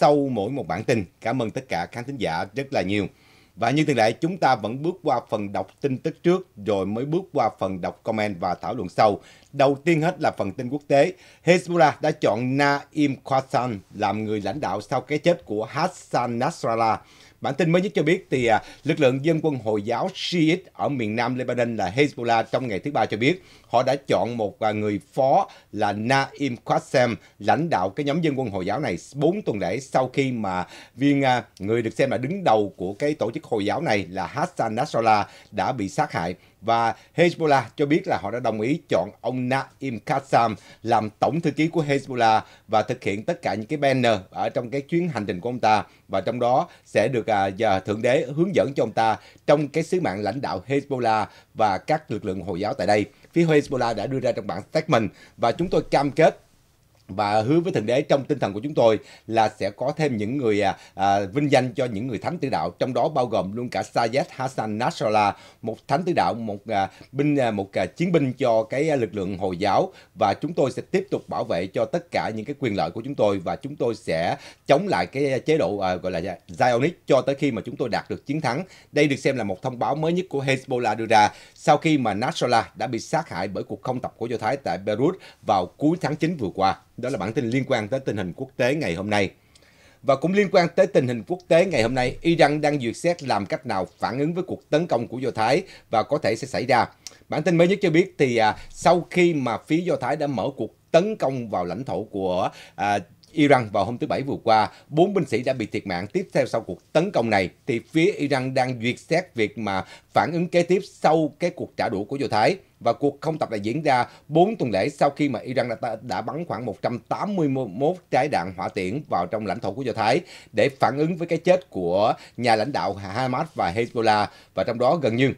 sau mỗi một bản tin. Cảm ơn tất cả khán thính giả rất là nhiều. Và như thường lệ, chúng ta vẫn bước qua phần đọc tin tức trước, rồi mới bước qua phần đọc comment và thảo luận sau. Đầu tiên hết là phần tin quốc tế. Hezbollah đã chọn Naim Qasem làm người lãnh đạo sau cái chết của Hassan Nasrallah Bản tin mới nhất cho biết thì à, lực lượng dân quân Hồi giáo Shiite ở miền Nam Lebanon là Hezbollah trong ngày thứ ba cho biết họ đã chọn một à, người phó là Naim Qassem lãnh đạo cái nhóm dân quân Hồi giáo này 4 tuần lễ sau khi mà viên à, người được xem là đứng đầu của cái tổ chức Hồi giáo này là Hassan Nasrallah đã bị sát hại. Và Hezbollah cho biết là họ đã đồng ý chọn ông Naim Kassam làm tổng thư ký của Hezbollah và thực hiện tất cả những cái banner ở trong cái chuyến hành trình của ông ta và trong đó sẽ được à, thượng đế hướng dẫn cho ông ta trong cái sứ mạng lãnh đạo Hezbollah và các lực lượng Hồi giáo tại đây. Phía Hezbollah đã đưa ra trong bản statement và chúng tôi cam kết và hứa với thượng đế trong tinh thần của chúng tôi là sẽ có thêm những người à, à, vinh danh cho những người thánh tử đạo trong đó bao gồm luôn cả Sayed Hassan Nasrallah một thánh tử đạo một à, binh à, một à, chiến binh cho cái à, lực lượng hồi giáo và chúng tôi sẽ tiếp tục bảo vệ cho tất cả những cái quyền lợi của chúng tôi và chúng tôi sẽ chống lại cái à, chế độ à, gọi là Zionist cho tới khi mà chúng tôi đạt được chiến thắng đây được xem là một thông báo mới nhất của Hezbollah đưa ra sau khi mà Nasrallah đã bị sát hại bởi cuộc không tập của do thái tại Beirut vào cuối tháng 9 vừa qua đó là bản tin liên quan tới tình hình quốc tế ngày hôm nay. Và cũng liên quan tới tình hình quốc tế ngày hôm nay, Iran đang duyệt xét làm cách nào phản ứng với cuộc tấn công của Do Thái và có thể sẽ xảy ra. Bản tin mới nhất cho biết thì à, sau khi mà phía Do Thái đã mở cuộc tấn công vào lãnh thổ của à, Iran vào hôm thứ Bảy vừa qua, bốn binh sĩ đã bị thiệt mạng tiếp theo sau cuộc tấn công này, thì phía Iran đang duyệt xét việc mà phản ứng kế tiếp sau cái cuộc trả đũa của Do Thái. Và cuộc không tập đã diễn ra 4 tuần lễ sau khi mà Iran đã, đã bắn khoảng 181 trái đạn hỏa tiễn vào trong lãnh thổ của Do Thái để phản ứng với cái chết của nhà lãnh đạo Hamas và Hezbollah và trong đó gần như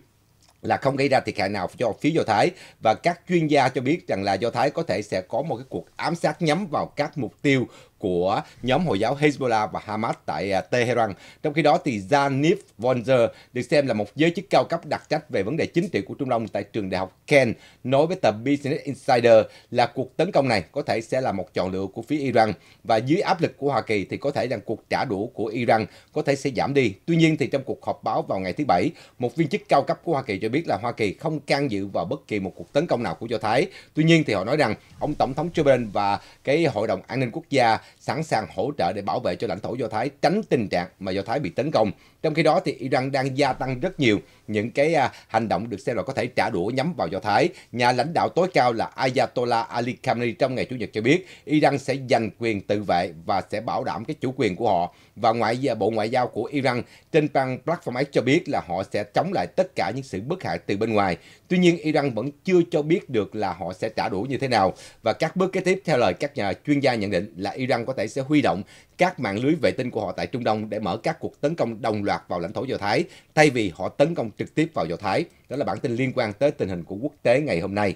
là không gây ra thiệt hại nào cho phía Do Thái và các chuyên gia cho biết rằng là Do Thái có thể sẽ có một cái cuộc ám sát nhắm vào các mục tiêu của nhóm Hồi giáo Hezbollah và Hamas tại à, Tehran. Trong khi đó thì Zanif Vonzer được xem là một giới chức cao cấp đặc trách về vấn đề chính trị của Trung Đông tại trường đại học Ken nói với tờ Business Insider là cuộc tấn công này có thể sẽ là một chọn lựa của phía Iran và dưới áp lực của Hoa Kỳ thì có thể rằng cuộc trả đũa của Iran có thể sẽ giảm đi. Tuy nhiên thì trong cuộc họp báo vào ngày thứ Bảy, một viên chức cao cấp của Hoa Kỳ cho biết là Hoa Kỳ không can dự vào bất kỳ một cuộc tấn công nào của Do Thái. Tuy nhiên thì họ nói rằng ông Tổng thống Joe Biden và cái Hội đồng An ninh Quốc gia sẵn sàng hỗ trợ để bảo vệ cho lãnh thổ Do Thái tránh tình trạng mà Do Thái bị tấn công trong khi đó thì Iran đang gia tăng rất nhiều những cái à, hành động được xem là có thể trả đũa nhắm vào Do Thái. Nhà lãnh đạo tối cao là Ayatollah Ali Khamenei trong ngày Chủ nhật cho biết Iran sẽ giành quyền tự vệ và sẽ bảo đảm cái chủ quyền của họ. Và ngoại Bộ Ngoại giao của Iran trên trang Platform ấy cho biết là họ sẽ chống lại tất cả những sự bất hại từ bên ngoài. Tuy nhiên Iran vẫn chưa cho biết được là họ sẽ trả đũa như thế nào. Và các bước kế tiếp theo lời các nhà chuyên gia nhận định là Iran có thể sẽ huy động các mạng lưới vệ tinh của họ tại Trung Đông để mở các cuộc tấn công đồng loạt vào lãnh thổ Do Thái, thay vì họ tấn công trực tiếp vào Do Thái. Đó là bản tin liên quan tới tình hình của quốc tế ngày hôm nay.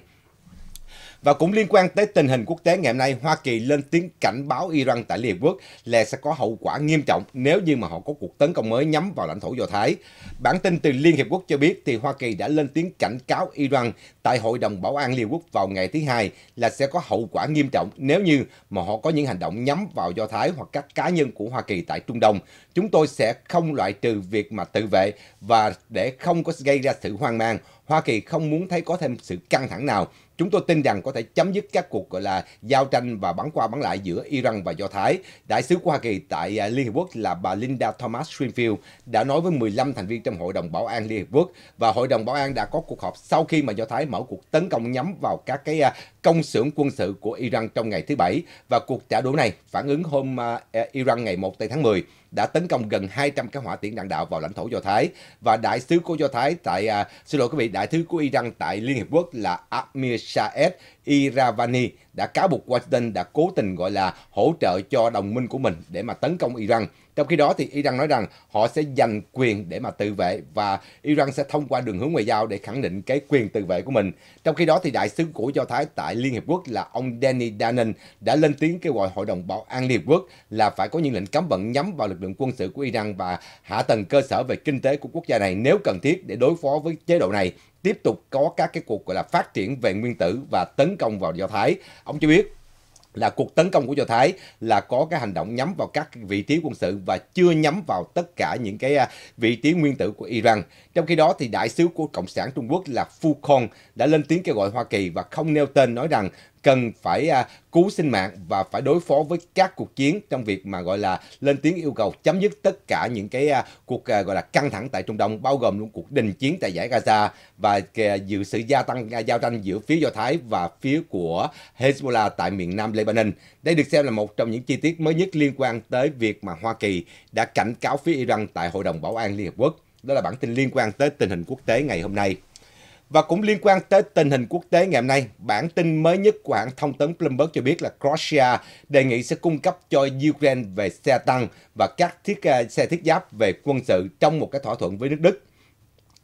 Và cũng liên quan tới tình hình quốc tế ngày hôm nay, Hoa Kỳ lên tiếng cảnh báo Iran tại Liên Hợp Quốc là sẽ có hậu quả nghiêm trọng nếu như mà họ có cuộc tấn công mới nhắm vào lãnh thổ Do Thái. Bản tin từ Liên Hiệp Quốc cho biết thì Hoa Kỳ đã lên tiếng cảnh cáo Iran tại Hội đồng Bảo an Liên Hợp Quốc vào ngày thứ Hai là sẽ có hậu quả nghiêm trọng nếu như mà họ có những hành động nhắm vào Do Thái hoặc các cá nhân của Hoa Kỳ tại Trung Đông. Chúng tôi sẽ không loại trừ việc mà tự vệ và để không có gây ra sự hoang mang, Hoa Kỳ không muốn thấy có thêm sự căng thẳng nào Chúng tôi tin rằng có thể chấm dứt các cuộc gọi là giao tranh và bắn qua bắn lại giữa Iran và Do Thái. Đại sứ của Hoa Kỳ tại à, Liên Hiệp Quốc là bà Linda Thomas Greenfield đã nói với 15 thành viên trong Hội đồng Bảo an Liên Hiệp Quốc và Hội đồng Bảo an đã có cuộc họp sau khi mà Do Thái mở cuộc tấn công nhắm vào các cái à, công xưởng quân sự của Iran trong ngày thứ Bảy và cuộc trả đũa này phản ứng hôm à, Iran ngày 1 tây tháng 10 đã tấn công gần 200 cái hỏa tiễn đạn đạo vào lãnh thổ Do Thái và đại sứ của Do Thái tại à, xin lỗi quý vị đại sứ của Iran tại Liên Hiệp Quốc là Amir Saed Iravani đã cáo buộc Washington đã cố tình gọi là hỗ trợ cho đồng minh của mình để mà tấn công Iran. Trong khi đó thì Iran nói rằng họ sẽ giành quyền để mà tự vệ và Iran sẽ thông qua đường hướng ngoại giao để khẳng định cái quyền tự vệ của mình. Trong khi đó thì đại sứ của Do Thái tại Liên Hiệp Quốc là ông Danny Danan đã lên tiếng kêu gọi Hội đồng Bảo an Liên Hiệp Quốc là phải có những lệnh cấm vận nhắm vào lực lượng quân sự của Iran và hạ tầng cơ sở về kinh tế của quốc gia này nếu cần thiết để đối phó với chế độ này tiếp tục có các cái cuộc gọi là phát triển về nguyên tử và tấn công vào Do Thái. Ông cho biết là cuộc tấn công của Do Thái là có cái hành động nhắm vào các vị trí quân sự và chưa nhắm vào tất cả những cái à, vị trí nguyên tử của Iran. Trong khi đó thì đại sứ của Cộng sản Trung Quốc là Phu Khon đã lên tiếng kêu gọi Hoa Kỳ và không nêu tên nói rằng cần phải à, cứu sinh mạng và phải đối phó với các cuộc chiến trong việc mà gọi là lên tiếng yêu cầu chấm dứt tất cả những cái à, cuộc à, gọi là căng thẳng tại Trung Đông bao gồm luôn cuộc đình chiến tại giải Gaza và dự sự gia tăng giao tranh giữa phía Do Thái và phía của Hezbollah tại miền Nam Lebanon. Đây được xem là một trong những chi tiết mới nhất liên quan tới việc mà Hoa Kỳ đã cảnh cáo phía Iran tại Hội đồng Bảo an Liên Hợp Quốc. Đó là bản tin liên quan tới tình hình quốc tế ngày hôm nay. Và cũng liên quan tới tình hình quốc tế ngày hôm nay, bản tin mới nhất của hãng thông tấn Bloomberg cho biết là Croatia đề nghị sẽ cung cấp cho Ukraine về xe tăng và các thiết ờ, xe thiết giáp về quân sự trong một cái thỏa thuận với nước Đức.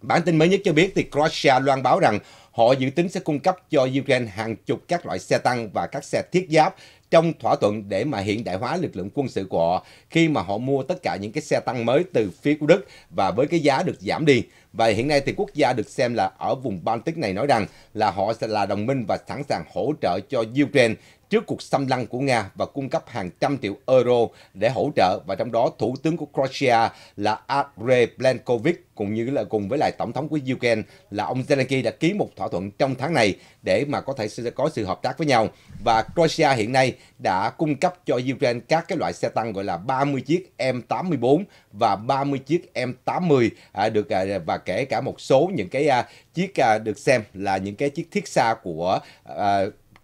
Bản tin mới nhất cho biết thì Croatia loan báo rằng họ dự tính sẽ cung cấp cho Ukraine hàng chục các loại xe tăng và các xe thiết giáp trong thỏa thuận để mà hiện đại hóa lực lượng quân sự của họ khi mà họ mua tất cả những cái xe tăng mới từ phía của Đức và với cái giá được giảm đi. Và hiện nay thì quốc gia được xem là ở vùng Baltic này nói rằng là họ sẽ là đồng minh và sẵn sàng hỗ trợ cho Ukraine trước cuộc xâm lăng của Nga và cung cấp hàng trăm triệu euro để hỗ trợ và trong đó thủ tướng của Croatia là Andrei Plenkovic cũng như là cùng với lại tổng thống của Ukraine là ông Zelensky đã ký một thỏa thuận trong tháng này để mà có thể sẽ có sự hợp tác với nhau và Croatia hiện nay đã cung cấp cho Ukraine các cái loại xe tăng gọi là 30 chiếc M84 và 30 chiếc M80 à, được à, và kể cả một số những cái à, chiếc à, được xem là những cái chiếc thiết xa của à,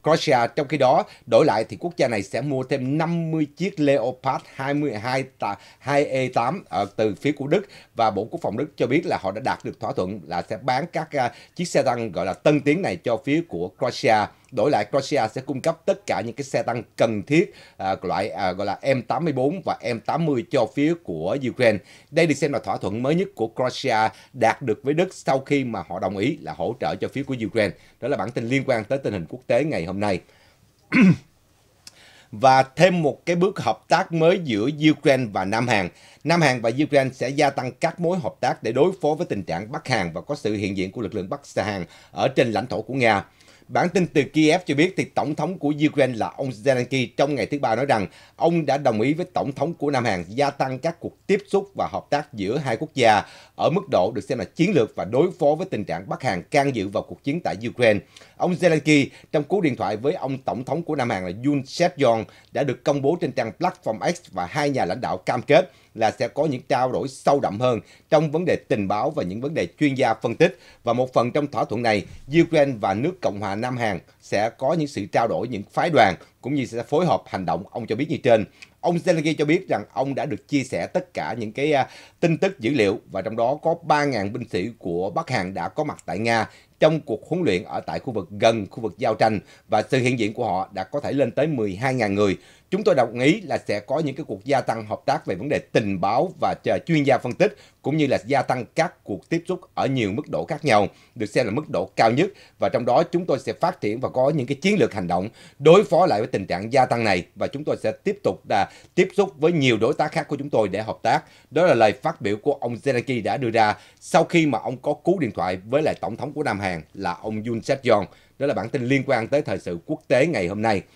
Croatia. Trong khi đó, đổi lại thì quốc gia này sẽ mua thêm 50 chiếc Leopard 22 2E8 ở từ phía của Đức và Bộ Quốc phòng Đức cho biết là họ đã đạt được thỏa thuận là sẽ bán các à, chiếc xe tăng gọi là tân tiến này cho phía của Croatia. Đổi lại Croatia sẽ cung cấp tất cả những cái xe tăng cần thiết à, loại à, gọi là M84 và M80 cho phía của Ukraine. Đây được xem là thỏa thuận mới nhất của Croatia đạt được với Đức sau khi mà họ đồng ý là hỗ trợ cho phía của Ukraine. Đó là bản tin liên quan tới tình hình quốc tế ngày hôm nay. và thêm một cái bước hợp tác mới giữa Ukraine và Nam Hàn. Nam Hàn và Ukraine sẽ gia tăng các mối hợp tác để đối phó với tình trạng Bắc Hàn và có sự hiện diện của lực lượng Bắc Hàn ở trên lãnh thổ của Nga. Bản tin từ Kiev cho biết thì Tổng thống của Ukraine là ông Zelensky trong ngày thứ Ba nói rằng ông đã đồng ý với Tổng thống của Nam Hàn gia tăng các cuộc tiếp xúc và hợp tác giữa hai quốc gia ở mức độ được xem là chiến lược và đối phó với tình trạng Bắc Hàn can dự vào cuộc chiến tại Ukraine. Ông Zelensky trong cú điện thoại với ông Tổng thống của Nam Hàn là Yoon Seok-yeol đã được công bố trên trang Platform X và hai nhà lãnh đạo cam kết là sẽ có những trao đổi sâu đậm hơn trong vấn đề tình báo và những vấn đề chuyên gia phân tích. Và một phần trong thỏa thuận này, Ukraine và nước Cộng hòa Nam Hàn sẽ có những sự trao đổi những phái đoàn cũng như sẽ phối hợp hành động, ông cho biết như trên. Ông Zelensky cho biết rằng ông đã được chia sẻ tất cả những cái à, tin tức dữ liệu và trong đó có 3.000 binh sĩ của Bắc Hàn đã có mặt tại Nga trong cuộc huấn luyện ở tại khu vực gần khu vực giao tranh và sự hiện diện của họ đã có thể lên tới 12.000 người. Chúng tôi đồng ý là sẽ có những cái cuộc gia tăng hợp tác về vấn đề tình báo và chuyên gia phân tích cũng như là gia tăng các cuộc tiếp xúc ở nhiều mức độ khác nhau, được xem là mức độ cao nhất và trong đó chúng tôi sẽ phát triển và có những cái chiến lược hành động đối phó lại với tình trạng gia tăng này và chúng tôi sẽ tiếp tục là tiếp xúc với nhiều đối tác khác của chúng tôi để hợp tác. Đó là lời phát biểu của ông Zelensky đã đưa ra sau khi mà ông có cú điện thoại với lại tổng thống của Nam Hàn là ông Yoon Suk Yeol. Đó là bản tin liên quan tới thời sự quốc tế ngày hôm nay.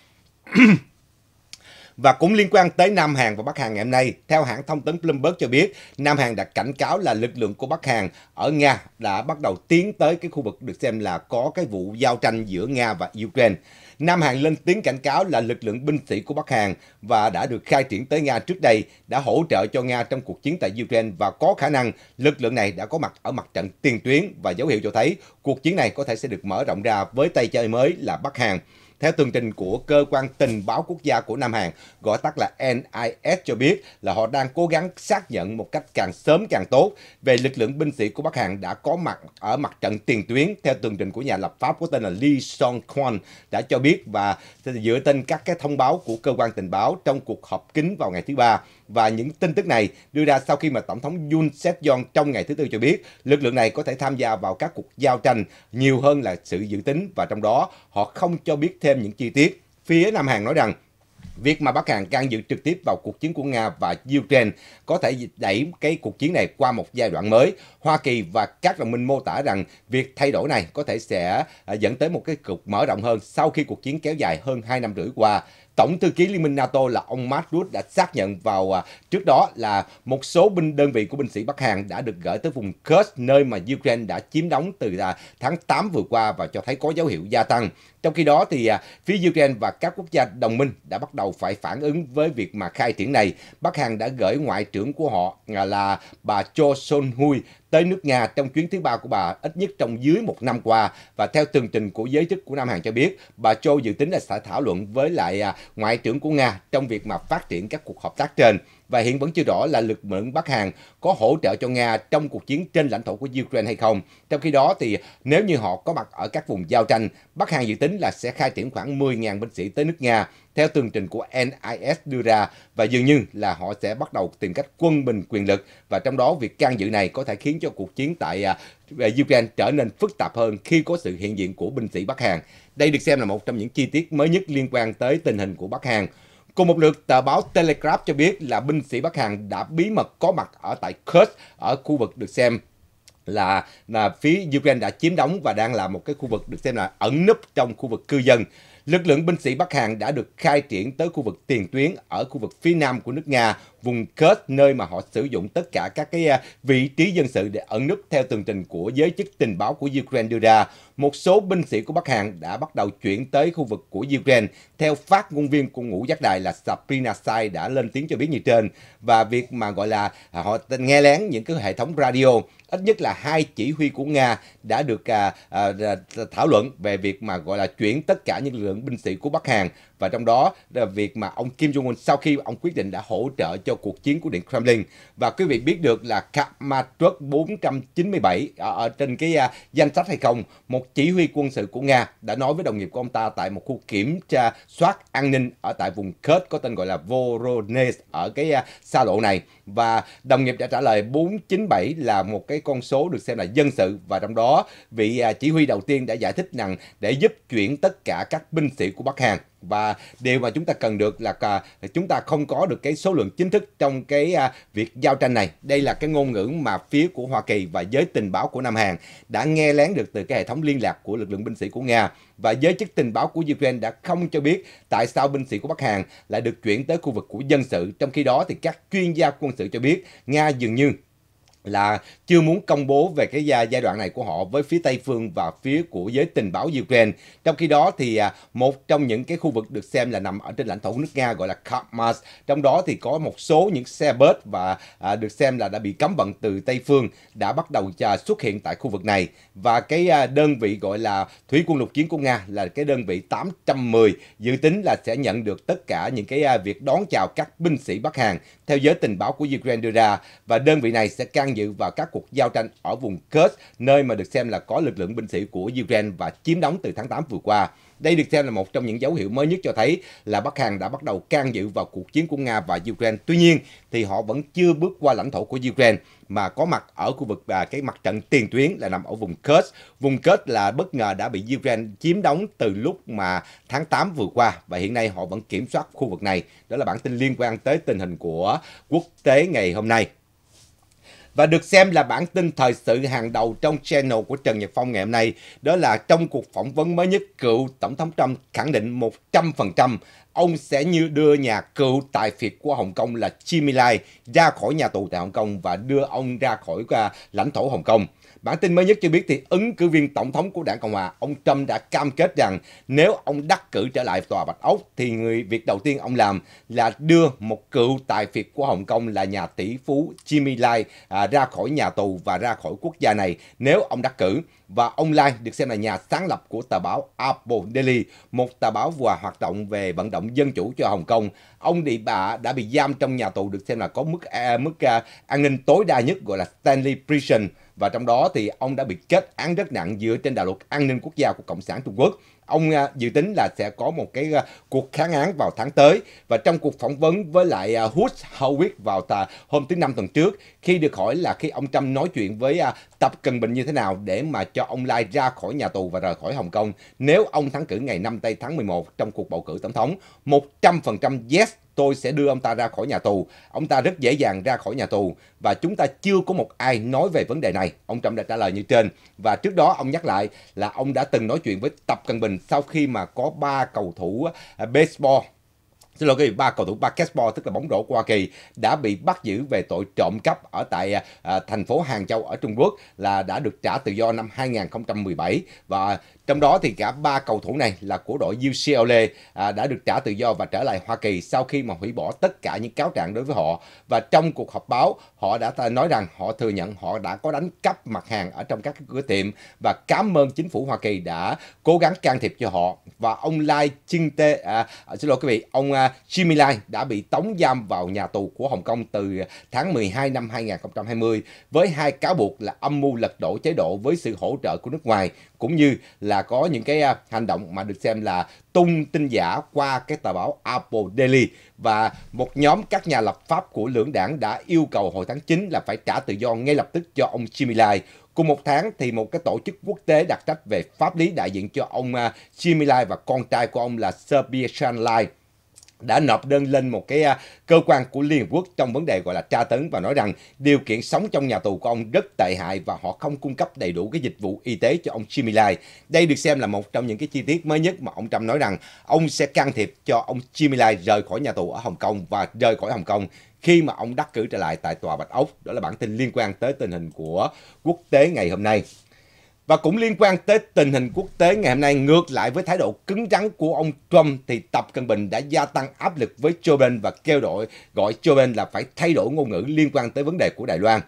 Và cũng liên quan tới Nam Hàn và Bắc Hàn ngày hôm nay, theo hãng thông tấn Bloomberg cho biết, Nam Hàn đã cảnh cáo là lực lượng của Bắc Hàn ở Nga đã bắt đầu tiến tới cái khu vực được xem là có cái vụ giao tranh giữa Nga và Ukraine. Nam Hàn lên tiếng cảnh cáo là lực lượng binh sĩ của Bắc Hàn và đã được khai triển tới Nga trước đây đã hỗ trợ cho Nga trong cuộc chiến tại Ukraine và có khả năng lực lượng này đã có mặt ở mặt trận tiền tuyến và dấu hiệu cho thấy cuộc chiến này có thể sẽ được mở rộng ra với tay chơi mới là Bắc Hàn. Theo tường trình của Cơ quan Tình báo Quốc gia của Nam Hàn, gọi tắt là NIS cho biết là họ đang cố gắng xác nhận một cách càng sớm càng tốt về lực lượng binh sĩ của Bắc Hàn đã có mặt ở mặt trận tiền tuyến. Theo tường trình của nhà lập pháp có tên là Lee Song Kwon đã cho biết và dựa trên các cái thông báo của cơ quan tình báo trong cuộc họp kín vào ngày thứ ba và những tin tức này đưa ra sau khi mà Tổng thống Yoon seok yeol trong ngày thứ Tư cho biết lực lượng này có thể tham gia vào các cuộc giao tranh nhiều hơn là sự dự tính và trong đó họ không cho biết thêm những chi tiết. Phía Nam Hàn nói rằng Việc mà Bắc Hàn can dự trực tiếp vào cuộc chiến của Nga và Ukraine có thể đẩy cái cuộc chiến này qua một giai đoạn mới. Hoa Kỳ và các đồng minh mô tả rằng việc thay đổi này có thể sẽ à, dẫn tới một cái cục mở rộng hơn sau khi cuộc chiến kéo dài hơn 2 năm rưỡi qua. Tổng thư ký Liên minh NATO là ông Mark Rutte đã xác nhận vào à, trước đó là một số binh đơn vị của binh sĩ Bắc Hàn đã được gửi tới vùng Kursk nơi mà Ukraine đã chiếm đóng từ à, tháng 8 vừa qua và cho thấy có dấu hiệu gia tăng. Trong khi đó thì à, phía Ukraine và các quốc gia đồng minh đã bắt đầu phải phản ứng với việc mà khai triển này. Bắc Hàn đã gửi ngoại trưởng của họ à, là bà Cho Son Hui tới nước Nga trong chuyến thứ ba của bà ít nhất trong dưới một năm qua và theo tường trình của giới chức của Nam Hàn cho biết bà Cho dự tính là sẽ thảo luận với lại à, ngoại trưởng của Nga trong việc mà phát triển các cuộc hợp tác trên và hiện vẫn chưa rõ là lực lượng Bắc Hàn có hỗ trợ cho Nga trong cuộc chiến trên lãnh thổ của Ukraine hay không. Trong khi đó thì nếu như họ có mặt ở các vùng giao tranh, Bắc Hàn dự tính là sẽ khai triển khoảng 10.000 binh sĩ tới nước Nga theo tường trình của NIS đưa ra và dường như là họ sẽ bắt đầu tìm cách quân bình quyền lực và trong đó việc can dự này có thể khiến cho cuộc chiến tại à, Ukraine trở nên phức tạp hơn khi có sự hiện diện của binh sĩ Bắc Hàn. Đây được xem là một trong những chi tiết mới nhất liên quan tới tình hình của Bắc Hàn. Cùng một lượt, tờ báo Telegraph cho biết là binh sĩ Bắc Hàn đã bí mật có mặt ở tại Kursk, ở khu vực được xem là, là phía Ukraine đã chiếm đóng và đang là một cái khu vực được xem là ẩn núp trong khu vực cư dân. Lực lượng binh sĩ Bắc Hàn đã được khai triển tới khu vực tiền tuyến ở khu vực phía nam của nước Nga vùng kết nơi mà họ sử dụng tất cả các cái à, vị trí dân sự để ẩn núp theo tường trình của giới chức tình báo của Ukraine đưa ra. Một số binh sĩ của Bắc Hàn đã bắt đầu chuyển tới khu vực của Ukraine. Theo phát ngôn viên của ngũ giác đài là Sabrina Sai đã lên tiếng cho biết như trên. Và việc mà gọi là à, họ nghe lén những cái hệ thống radio ít nhất là hai chỉ huy của Nga đã được à, à, thảo luận về việc mà gọi là chuyển tất cả những lượng binh sĩ của Bắc Hàn và trong đó là việc mà ông Kim Jong Un sau khi ông quyết định đã hỗ trợ cho cuộc chiến của Điện Kremlin và quý vị biết được là Kamatruk 497 ở, ở trên cái uh, danh sách hay không một chỉ huy quân sự của Nga đã nói với đồng nghiệp của ông ta tại một khu kiểm tra soát an ninh ở tại vùng Kurd có tên gọi là Voronezh ở cái uh, xa lộ này và đồng nghiệp đã trả lời 497 là một cái con số được xem là dân sự và trong đó vị à, chỉ huy đầu tiên đã giải thích rằng để giúp chuyển tất cả các binh sĩ của Bắc Hàn và điều mà chúng ta cần được là chúng ta không có được cái số lượng chính thức trong cái à, việc giao tranh này. Đây là cái ngôn ngữ mà phía của Hoa Kỳ và giới tình báo của Nam Hàn đã nghe lén được từ cái hệ thống liên lạc của lực lượng binh sĩ của Nga và giới chức tình báo của Ukraine đã không cho biết tại sao binh sĩ của Bắc Hàn lại được chuyển tới khu vực của dân sự, trong khi đó thì các chuyên gia quân sự cho biết Nga dường như là chưa muốn công bố về cái giai đoạn này của họ với phía Tây phương và phía của giới tình báo Ukraine. Trong khi đó thì à, một trong những cái khu vực được xem là nằm ở trên lãnh thổ của nước Nga gọi là Karmas. Trong đó thì có một số những xe bớt và à, được xem là đã bị cấm vận từ Tây phương đã bắt đầu xuất hiện tại khu vực này. Và cái à, đơn vị gọi là Thủy quân lục chiến của Nga là cái đơn vị 810 dự tính là sẽ nhận được tất cả những cái việc đón chào các binh sĩ Bắc Hàn theo giới tình báo của Ukraine đưa ra và đơn vị này sẽ can dự vào các cuộc giao tranh ở vùng Kursk, nơi mà được xem là có lực lượng binh sĩ của Ukraine và chiếm đóng từ tháng 8 vừa qua. Đây được xem là một trong những dấu hiệu mới nhất cho thấy là Bắc Hàn đã bắt đầu can dự vào cuộc chiến của Nga và Ukraine. Tuy nhiên thì họ vẫn chưa bước qua lãnh thổ của Ukraine mà có mặt ở khu vực và cái mặt trận tiền tuyến là nằm ở vùng Kursk. Vùng Kursk là bất ngờ đã bị Ukraine chiếm đóng từ lúc mà tháng 8 vừa qua và hiện nay họ vẫn kiểm soát khu vực này. Đó là bản tin liên quan tới tình hình của quốc tế ngày hôm nay và được xem là bản tin thời sự hàng đầu trong channel của Trần Nhật Phong ngày hôm nay. Đó là trong cuộc phỏng vấn mới nhất cựu Tổng thống Trump khẳng định 100% ông sẽ như đưa nhà cựu tài phiệt của Hồng Kông là Jimmy Lai ra khỏi nhà tù tại Hồng Kông và đưa ông ra khỏi à, lãnh thổ Hồng Kông. Bản tin mới nhất cho biết thì ứng cử viên tổng thống của đảng Cộng Hòa, ông Trump đã cam kết rằng nếu ông đắc cử trở lại Tòa Bạch Ốc thì người việc đầu tiên ông làm là đưa một cựu tài phiệt của Hồng Kông là nhà tỷ phú Jimmy Lai à, ra khỏi nhà tù và ra khỏi quốc gia này nếu ông đắc cử. Và ông Lai được xem là nhà sáng lập của tờ báo Apple Daily, một tờ báo vừa hoạt động về vận động dân chủ cho Hồng Kông. Ông Địa Bạ đã bị giam trong nhà tù được xem là có mức à, mức à, an ninh tối đa nhất gọi là Stanley Prison và trong đó thì ông đã bị kết án rất nặng dựa trên đạo luật an ninh quốc gia của Cộng sản Trung Quốc. Ông à, dự tính là sẽ có một cái à, cuộc kháng án vào tháng tới và trong cuộc phỏng vấn với lại Hus à, Howitt vào tà hôm thứ năm tuần trước khi được hỏi là khi ông Trump nói chuyện với Tập Cận Bình như thế nào để mà cho ông Lai ra khỏi nhà tù và rời khỏi Hồng Kông nếu ông thắng cử ngày 5 tây tháng 11 trong cuộc bầu cử tổng thống 100% yes tôi sẽ đưa ông ta ra khỏi nhà tù. Ông ta rất dễ dàng ra khỏi nhà tù và chúng ta chưa có một ai nói về vấn đề này. Ông Trump đã trả lời như trên. Và trước đó ông nhắc lại là ông đã từng nói chuyện với Tập Cận Bình sau khi mà có ba cầu thủ à, baseball xin lỗi ba cầu thủ basketball tức là bóng rổ của Hoa Kỳ đã bị bắt giữ về tội trộm cắp ở tại à, à thành phố Hàng Châu ở Trung Quốc là đã được trả tự do năm 2017 và trong đó thì cả ba cầu thủ này là của đội UCLA à, đã được trả tự do và trở lại Hoa Kỳ sau khi mà hủy bỏ tất cả những cáo trạng đối với họ. Và trong cuộc họp báo, họ đã nói rằng họ thừa nhận họ đã có đánh cắp mặt hàng ở trong các cửa tiệm và cảm ơn chính phủ Hoa Kỳ đã cố gắng can thiệp cho họ. Và ông Lai Chinh Tê, à, à, xin lỗi quý vị, ông à, Jimmy Lai đã bị tống giam vào nhà tù của Hồng Kông từ tháng 12 năm 2020 với hai cáo buộc là âm mưu lật đổ chế độ với sự hỗ trợ của nước ngoài cũng như là có những cái à, hành động mà được xem là tung tin giả qua cái tờ báo Apple Daily và một nhóm các nhà lập pháp của lưỡng đảng đã yêu cầu hồi tháng 9 là phải trả tự do ngay lập tức cho ông Jimmy Lai. Cùng một tháng thì một cái tổ chức quốc tế đặc trách về pháp lý đại diện cho ông à, Jimmy Lai và con trai của ông là Serbia Lai đã nộp đơn lên một cái à, cơ quan của Liên Hợp Quốc trong vấn đề gọi là tra tấn và nói rằng điều kiện sống trong nhà tù của ông rất tệ hại và họ không cung cấp đầy đủ cái dịch vụ y tế cho ông Jimmy Lai. Đây được xem là một trong những cái chi tiết mới nhất mà ông Trump nói rằng ông sẽ can thiệp cho ông Jimmy Lai rời khỏi nhà tù ở Hồng Kông và rời khỏi Hồng Kông khi mà ông đắc cử trở lại tại Tòa Bạch Ốc. Đó là bản tin liên quan tới tình hình của quốc tế ngày hôm nay. Và cũng liên quan tới tình hình quốc tế ngày hôm nay ngược lại với thái độ cứng rắn của ông Trump thì Tập Cận Bình đã gia tăng áp lực với Joe Biden và kêu đội gọi Joe Biden là phải thay đổi ngôn ngữ liên quan tới vấn đề của Đài Loan.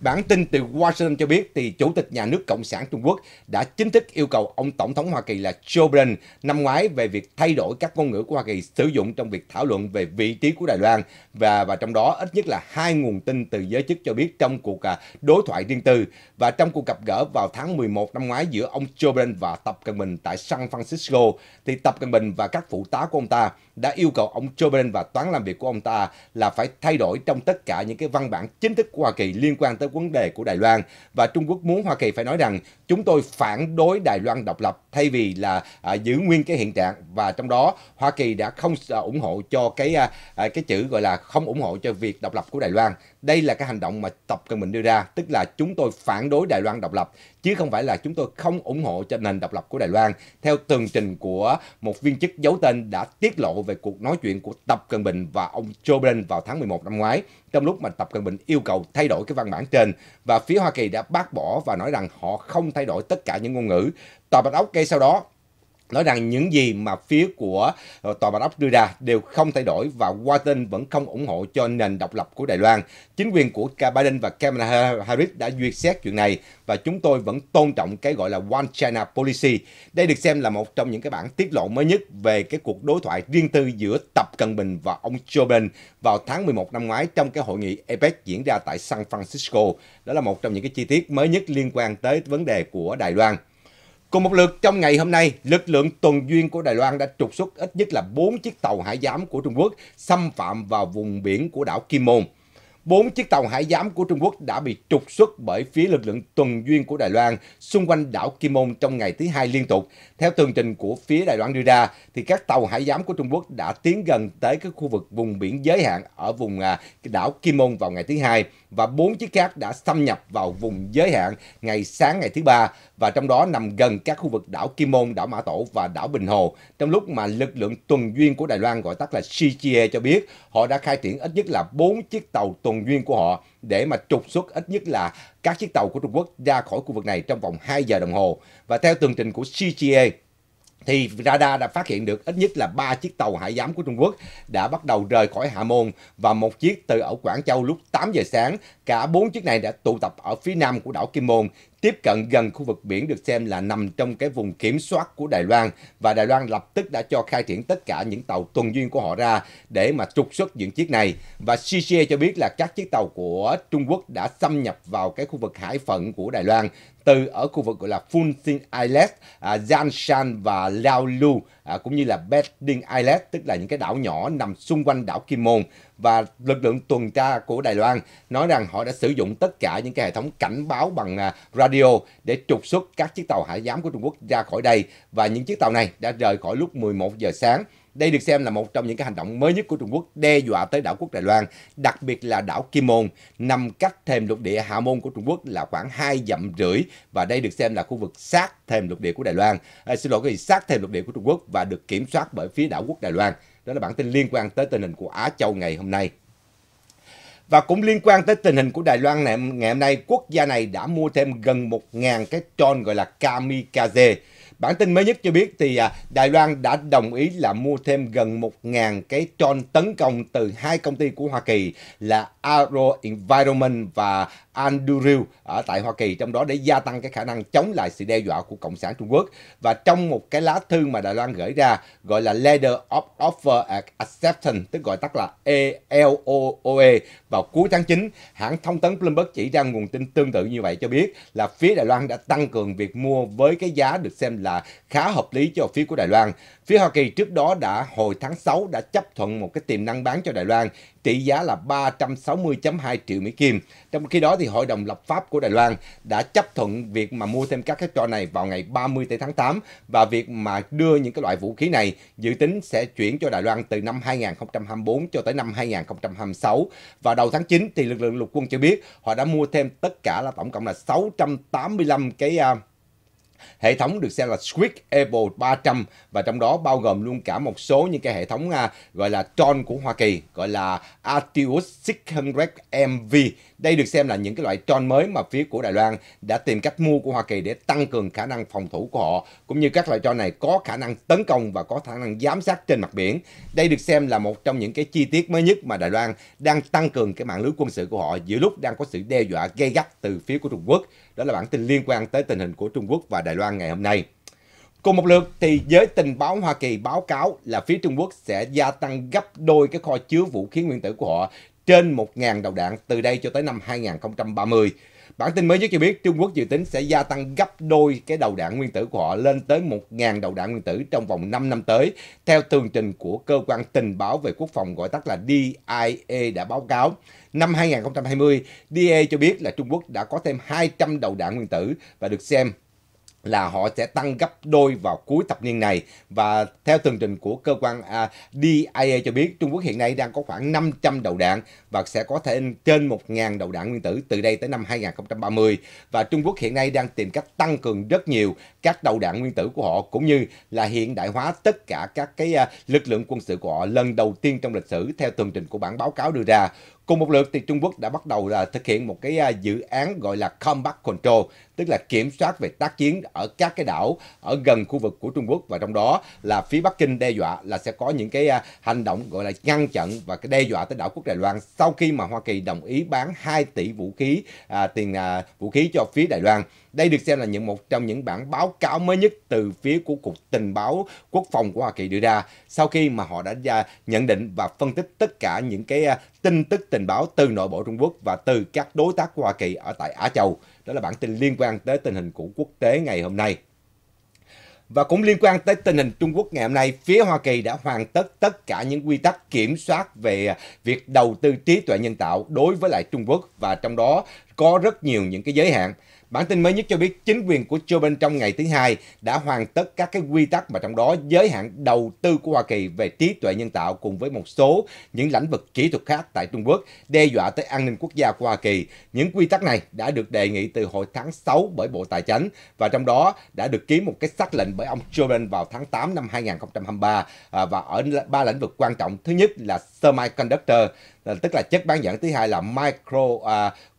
Bản tin từ Washington cho biết thì Chủ tịch nhà nước Cộng sản Trung Quốc đã chính thức yêu cầu ông Tổng thống Hoa Kỳ là Joe Biden năm ngoái về việc thay đổi các ngôn ngữ của Hoa Kỳ sử dụng trong việc thảo luận về vị trí của Đài Loan và và trong đó ít nhất là hai nguồn tin từ giới chức cho biết trong cuộc à, đối thoại riêng tư và trong cuộc gặp gỡ vào tháng 11 năm ngoái giữa ông Joe Biden và Tập Cận Bình tại San Francisco thì Tập Cận Bình và các phụ tá của ông ta đã yêu cầu ông Joe Biden và toán làm việc của ông ta là phải thay đổi trong tất cả những cái văn bản chính thức của Hoa Kỳ liên quan tới tới vấn đề của Đài Loan và Trung Quốc muốn Hoa Kỳ phải nói rằng chúng tôi phản đối Đài Loan độc lập thay vì là à, giữ nguyên cái hiện trạng và trong đó Hoa Kỳ đã không à, ủng hộ cho cái à, à, cái chữ gọi là không ủng hộ cho việc độc lập của Đài Loan đây là cái hành động mà tập cận bình đưa ra, tức là chúng tôi phản đối Đài Loan độc lập, chứ không phải là chúng tôi không ủng hộ cho nền độc lập của Đài Loan. Theo tường trình của một viên chức giấu tên đã tiết lộ về cuộc nói chuyện của Tập Cận Bình và ông Joe Biden vào tháng 11 năm ngoái, trong lúc mà Tập Cận Bình yêu cầu thay đổi cái văn bản trên và phía Hoa Kỳ đã bác bỏ và nói rằng họ không thay đổi tất cả những ngôn ngữ. Tòa Bạch Ốc ngay sau đó nói rằng những gì mà phía của ờ, tòa bạch ốc đưa ra đều không thay đổi và Washington vẫn không ủng hộ cho nền độc lập của Đài Loan. Chính quyền của Biden và Kamala Harris đã duyệt xét chuyện này và chúng tôi vẫn tôn trọng cái gọi là One China Policy. Đây được xem là một trong những cái bản tiết lộ mới nhất về cái cuộc đối thoại riêng tư giữa Tập Cận Bình và ông Joe Biden vào tháng 11 năm ngoái trong cái hội nghị APEC diễn ra tại San Francisco. Đó là một trong những cái chi tiết mới nhất liên quan tới vấn đề của Đài Loan. Cùng một lượt trong ngày hôm nay, lực lượng tuần duyên của Đài Loan đã trục xuất ít nhất là 4 chiếc tàu hải giám của Trung Quốc xâm phạm vào vùng biển của đảo Kim Môn. Bốn chiếc tàu hải giám của Trung Quốc đã bị trục xuất bởi phía lực lượng tuần duyên của Đài Loan xung quanh đảo Kim Môn trong ngày thứ hai liên tục. Theo tường trình của phía Đài Loan đưa ra, thì các tàu hải giám của Trung Quốc đã tiến gần tới các khu vực vùng biển giới hạn ở vùng à, đảo Kim Môn vào ngày thứ hai và bốn chiếc khác đã xâm nhập vào vùng giới hạn ngày sáng ngày thứ ba và trong đó nằm gần các khu vực đảo Kim Môn, đảo Mã Tổ và đảo Bình Hồ. Trong lúc mà lực lượng tuần duyên của Đài Loan gọi tắt là CGE cho biết họ đã khai triển ít nhất là bốn chiếc tàu tuần tuần duyên của họ để mà trục xuất ít nhất là các chiếc tàu của Trung Quốc ra khỏi khu vực này trong vòng 2 giờ đồng hồ. Và theo tường trình của CGA, thì radar đã phát hiện được ít nhất là 3 chiếc tàu hải giám của Trung Quốc đã bắt đầu rời khỏi Hạ Môn và một chiếc từ ở Quảng Châu lúc 8 giờ sáng. Cả bốn chiếc này đã tụ tập ở phía nam của đảo Kim Môn tiếp cận gần khu vực biển được xem là nằm trong cái vùng kiểm soát của Đài Loan và Đài Loan lập tức đã cho khai triển tất cả những tàu tuần duyên của họ ra để mà trục xuất những chiếc này và CCA cho biết là các chiếc tàu của Trung Quốc đã xâm nhập vào cái khu vực hải phận của Đài Loan từ ở khu vực gọi là Funsin Islet, à, Janshan và Laolu à, cũng như là Bedding Islet tức là những cái đảo nhỏ nằm xung quanh đảo Kim Môn và lực lượng tuần tra của Đài Loan nói rằng họ đã sử dụng tất cả những cái hệ thống cảnh báo bằng à, radio để trục xuất các chiếc tàu hải giám của Trung Quốc ra khỏi đây và những chiếc tàu này đã rời khỏi lúc 11 giờ sáng đây được xem là một trong những cái hành động mới nhất của Trung Quốc đe dọa tới đảo quốc Đài Loan, đặc biệt là đảo Kim Môn, nằm cách thềm lục địa Hạ Môn của Trung Quốc là khoảng 2 dặm rưỡi và đây được xem là khu vực sát thềm lục địa của Đài Loan, à, xin lỗi quý vị, sát thềm lục địa của Trung Quốc và được kiểm soát bởi phía đảo quốc Đài Loan. Đó là bản tin liên quan tới tình hình của Á Châu ngày hôm nay. Và cũng liên quan tới tình hình của Đài Loan này, ngày hôm nay, quốc gia này đã mua thêm gần 1.000 cái tròn gọi là kamikaze, Bản tin mới nhất cho biết thì à, Đài Loan đã đồng ý là mua thêm gần 1.000 cái tròn tấn công từ hai công ty của Hoa Kỳ là Arrow Environment và Andrew ở tại Hoa Kỳ trong đó để gia tăng cái khả năng chống lại sự đe dọa của Cộng sản Trung Quốc và trong một cái lá thư mà Đài Loan gửi ra gọi là Letter of Offer and Acceptance tức gọi tắt là ELOOE e, vào cuối tháng 9 hãng thông tấn Bloomberg chỉ ra nguồn tin tương tự như vậy cho biết là phía Đài Loan đã tăng cường việc mua với cái giá được xem là khá hợp lý cho phía của Đài Loan Phía Hoa Kỳ trước đó đã hồi tháng 6 đã chấp thuận một cái tiềm năng bán cho Đài Loan trị giá là 360.2 triệu Mỹ Kim. Trong khi đó thì Hội đồng lập pháp của Đài Loan đã chấp thuận việc mà mua thêm các cái trò này vào ngày 30 tháng 8 và việc mà đưa những cái loại vũ khí này dự tính sẽ chuyển cho Đài Loan từ năm 2024 cho tới năm 2026. Và đầu tháng 9 thì lực lượng lục quân cho biết họ đã mua thêm tất cả là tổng cộng là 685 cái uh, Hệ thống được xem là Squid Evo 300 và trong đó bao gồm luôn cả một số những cái hệ thống à, gọi là Tron của Hoa Kỳ, gọi là Arteus 600MV. Đây được xem là những cái loại Tron mới mà phía của Đài Loan đã tìm cách mua của Hoa Kỳ để tăng cường khả năng phòng thủ của họ, cũng như các loại Tron này có khả năng tấn công và có khả năng giám sát trên mặt biển. Đây được xem là một trong những cái chi tiết mới nhất mà Đài Loan đang tăng cường cái mạng lưới quân sự của họ giữa lúc đang có sự đe dọa gây gắt từ phía của Trung Quốc. Đó là bản tin liên quan tới tình hình của Trung Quốc và Đài Loan ngày hôm nay. Cùng một lượt thì giới tình báo Hoa Kỳ báo cáo là phía Trung Quốc sẽ gia tăng gấp đôi cái kho chứa vũ khí nguyên tử của họ trên 1.000 đầu đạn từ đây cho tới năm 2030. Bản tin mới nhất cho biết Trung Quốc dự tính sẽ gia tăng gấp đôi cái đầu đạn nguyên tử của họ lên tới 1.000 đầu đạn nguyên tử trong vòng 5 năm tới. Theo tường trình của cơ quan tình báo về quốc phòng gọi tắt là DIA đã báo cáo. Năm 2020, DIA cho biết là Trung Quốc đã có thêm 200 đầu đạn nguyên tử và được xem là họ sẽ tăng gấp đôi vào cuối thập niên này và theo tường trình của cơ quan à, DIA cho biết Trung Quốc hiện nay đang có khoảng 500 đầu đạn và sẽ có thêm trên 1.000 đầu đạn nguyên tử từ đây tới năm 2030 và Trung Quốc hiện nay đang tìm cách tăng cường rất nhiều các đầu đạn nguyên tử của họ cũng như là hiện đại hóa tất cả các cái à, lực lượng quân sự của họ lần đầu tiên trong lịch sử theo tường trình của bản báo cáo đưa ra Cùng một lượt thì Trung Quốc đã bắt đầu là thực hiện một cái à, dự án gọi là Combat Control, tức là kiểm soát về tác chiến ở các cái đảo ở gần khu vực của Trung Quốc và trong đó là phía Bắc Kinh đe dọa là sẽ có những cái à, hành động gọi là ngăn chặn và cái đe dọa tới đảo quốc Đài Loan sau khi mà Hoa Kỳ đồng ý bán 2 tỷ vũ khí à, tiền à, vũ khí cho phía Đài Loan. Đây được xem là những một trong những bản báo cáo mới nhất từ phía của Cục Tình báo Quốc phòng của Hoa Kỳ đưa ra sau khi mà họ đã ra à, nhận định và phân tích tất cả những cái à, tin tức tình báo từ nội bộ Trung Quốc và từ các đối tác của Hoa Kỳ ở tại Á Châu. Đó là bản tin liên quan tới tình hình của quốc tế ngày hôm nay. Và cũng liên quan tới tình hình Trung Quốc ngày hôm nay, phía Hoa Kỳ đã hoàn tất tất cả những quy tắc kiểm soát về à, việc đầu tư trí tuệ nhân tạo đối với lại Trung Quốc và trong đó có rất nhiều những cái giới hạn. Bản tin mới nhất cho biết chính quyền của Joe Biden trong ngày thứ hai đã hoàn tất các cái quy tắc mà trong đó giới hạn đầu tư của Hoa Kỳ về trí tuệ nhân tạo cùng với một số những lĩnh vực kỹ thuật khác tại Trung Quốc đe dọa tới an ninh quốc gia của Hoa Kỳ. Những quy tắc này đã được đề nghị từ hồi tháng 6 bởi Bộ Tài chính và trong đó đã được ký một cái xác lệnh bởi ông Joe Biden vào tháng 8 năm 2023 à, và ở ba lĩnh vực quan trọng. Thứ nhất là semiconductor, là, tức là chất bán dẫn thứ hai là micro uh,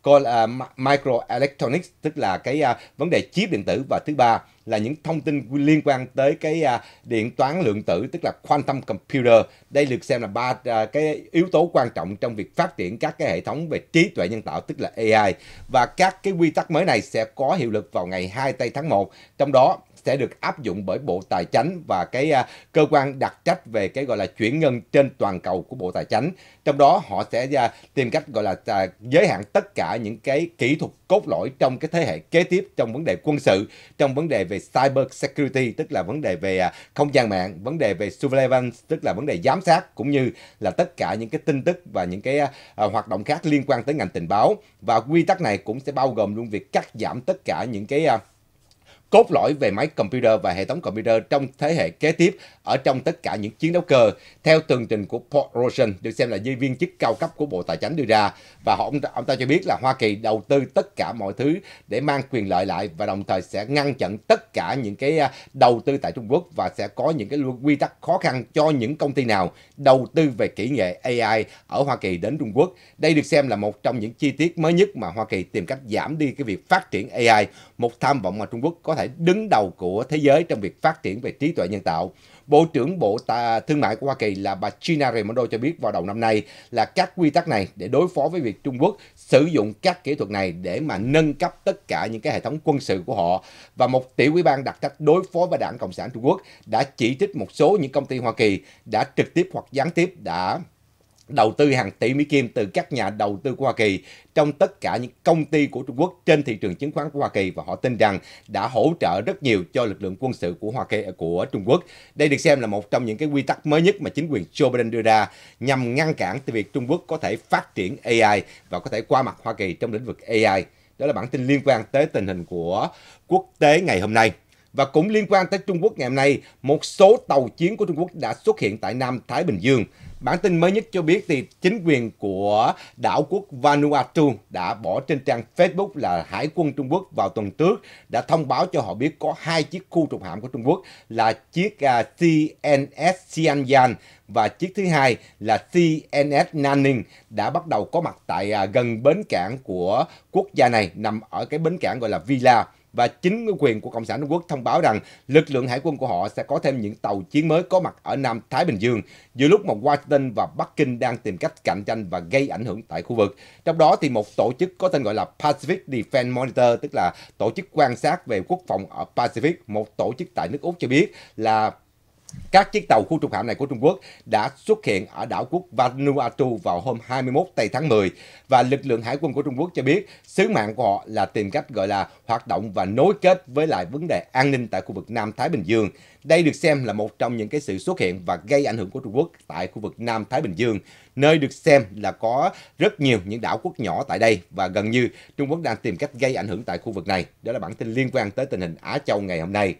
call, uh, à, micro electronics tức là cái uh, vấn đề chip điện tử và thứ ba là những thông tin liên quan tới cái uh, điện toán lượng tử tức là quantum computer đây được xem là ba uh, cái yếu tố quan trọng trong việc phát triển các cái hệ thống về trí tuệ nhân tạo tức là AI và các cái quy tắc mới này sẽ có hiệu lực vào ngày 2 tây tháng 1 trong đó sẽ được áp dụng bởi Bộ Tài chánh và cái à, cơ quan đặc trách về cái gọi là chuyển ngân trên toàn cầu của Bộ Tài chánh. Trong đó họ sẽ à, tìm cách gọi là à, giới hạn tất cả những cái kỹ thuật cốt lõi trong cái thế hệ kế tiếp trong vấn đề quân sự, trong vấn đề về cyber security tức là vấn đề về không gian mạng, vấn đề về surveillance tức là vấn đề giám sát cũng như là tất cả những cái tin tức và những cái hoạt động khác liên quan tới ngành tình báo và quy tắc này cũng sẽ bao gồm luôn việc cắt giảm tất cả những cái cốt lõi về máy computer và hệ thống computer trong thế hệ kế tiếp ở trong tất cả những chiến đấu cơ theo tường trình của Paul Rosen được xem là nhân viên chức cao cấp của Bộ Tài chính đưa ra và họ ông, ông ta cho biết là Hoa Kỳ đầu tư tất cả mọi thứ để mang quyền lợi lại và đồng thời sẽ ngăn chặn tất cả những cái à, đầu tư tại Trung Quốc và sẽ có những cái quy tắc khó khăn cho những công ty nào đầu tư về kỹ nghệ AI ở Hoa Kỳ đến Trung Quốc. Đây được xem là một trong những chi tiết mới nhất mà Hoa Kỳ tìm cách giảm đi cái việc phát triển AI một tham vọng mà Trung Quốc có thể đứng đầu của thế giới trong việc phát triển về trí tuệ nhân tạo. Bộ trưởng Bộ Thương mại của Hoa Kỳ là bà Gina Raimondo cho biết vào đầu năm nay là các quy tắc này để đối phó với việc Trung Quốc sử dụng các kỹ thuật này để mà nâng cấp tất cả những cái hệ thống quân sự của họ và một tiểu ủy ban đặc trách đối phó với đảng Cộng sản Trung Quốc đã chỉ trích một số những công ty Hoa Kỳ đã trực tiếp hoặc gián tiếp đã đầu tư hàng tỷ Mỹ Kim từ các nhà đầu tư của Hoa Kỳ trong tất cả những công ty của Trung Quốc trên thị trường chứng khoán của Hoa Kỳ và họ tin rằng đã hỗ trợ rất nhiều cho lực lượng quân sự của Hoa Kỳ của Trung Quốc. Đây được xem là một trong những cái quy tắc mới nhất mà chính quyền Joe Biden đưa ra nhằm ngăn cản từ việc Trung Quốc có thể phát triển AI và có thể qua mặt Hoa Kỳ trong lĩnh vực AI. Đó là bản tin liên quan tới tình hình của quốc tế ngày hôm nay. Và cũng liên quan tới Trung Quốc ngày hôm nay, một số tàu chiến của Trung Quốc đã xuất hiện tại Nam Thái Bình Dương. Bản tin mới nhất cho biết thì chính quyền của đảo quốc Vanuatu đã bỏ trên trang Facebook là Hải quân Trung Quốc vào tuần trước đã thông báo cho họ biết có hai chiếc khu trục hạm của Trung Quốc là chiếc à, CNS Xianyan và chiếc thứ hai là CNS Nanning đã bắt đầu có mặt tại à, gần bến cảng của quốc gia này nằm ở cái bến cảng gọi là Villa và chính quyền của Cộng sản Trung Quốc thông báo rằng lực lượng hải quân của họ sẽ có thêm những tàu chiến mới có mặt ở Nam Thái Bình Dương, giữa lúc mà Washington và Bắc Kinh đang tìm cách cạnh tranh và gây ảnh hưởng tại khu vực. Trong đó thì một tổ chức có tên gọi là Pacific Defense Monitor, tức là tổ chức quan sát về quốc phòng ở Pacific, một tổ chức tại nước Úc cho biết là các chiếc tàu khu trục hạm này của Trung Quốc đã xuất hiện ở đảo quốc Vanuatu vào hôm 21 tây tháng 10 và lực lượng hải quân của Trung Quốc cho biết sứ mạng của họ là tìm cách gọi là hoạt động và nối kết với lại vấn đề an ninh tại khu vực Nam Thái Bình Dương. Đây được xem là một trong những cái sự xuất hiện và gây ảnh hưởng của Trung Quốc tại khu vực Nam Thái Bình Dương, nơi được xem là có rất nhiều những đảo quốc nhỏ tại đây và gần như Trung Quốc đang tìm cách gây ảnh hưởng tại khu vực này. Đó là bản tin liên quan tới tình hình Á Châu ngày hôm nay.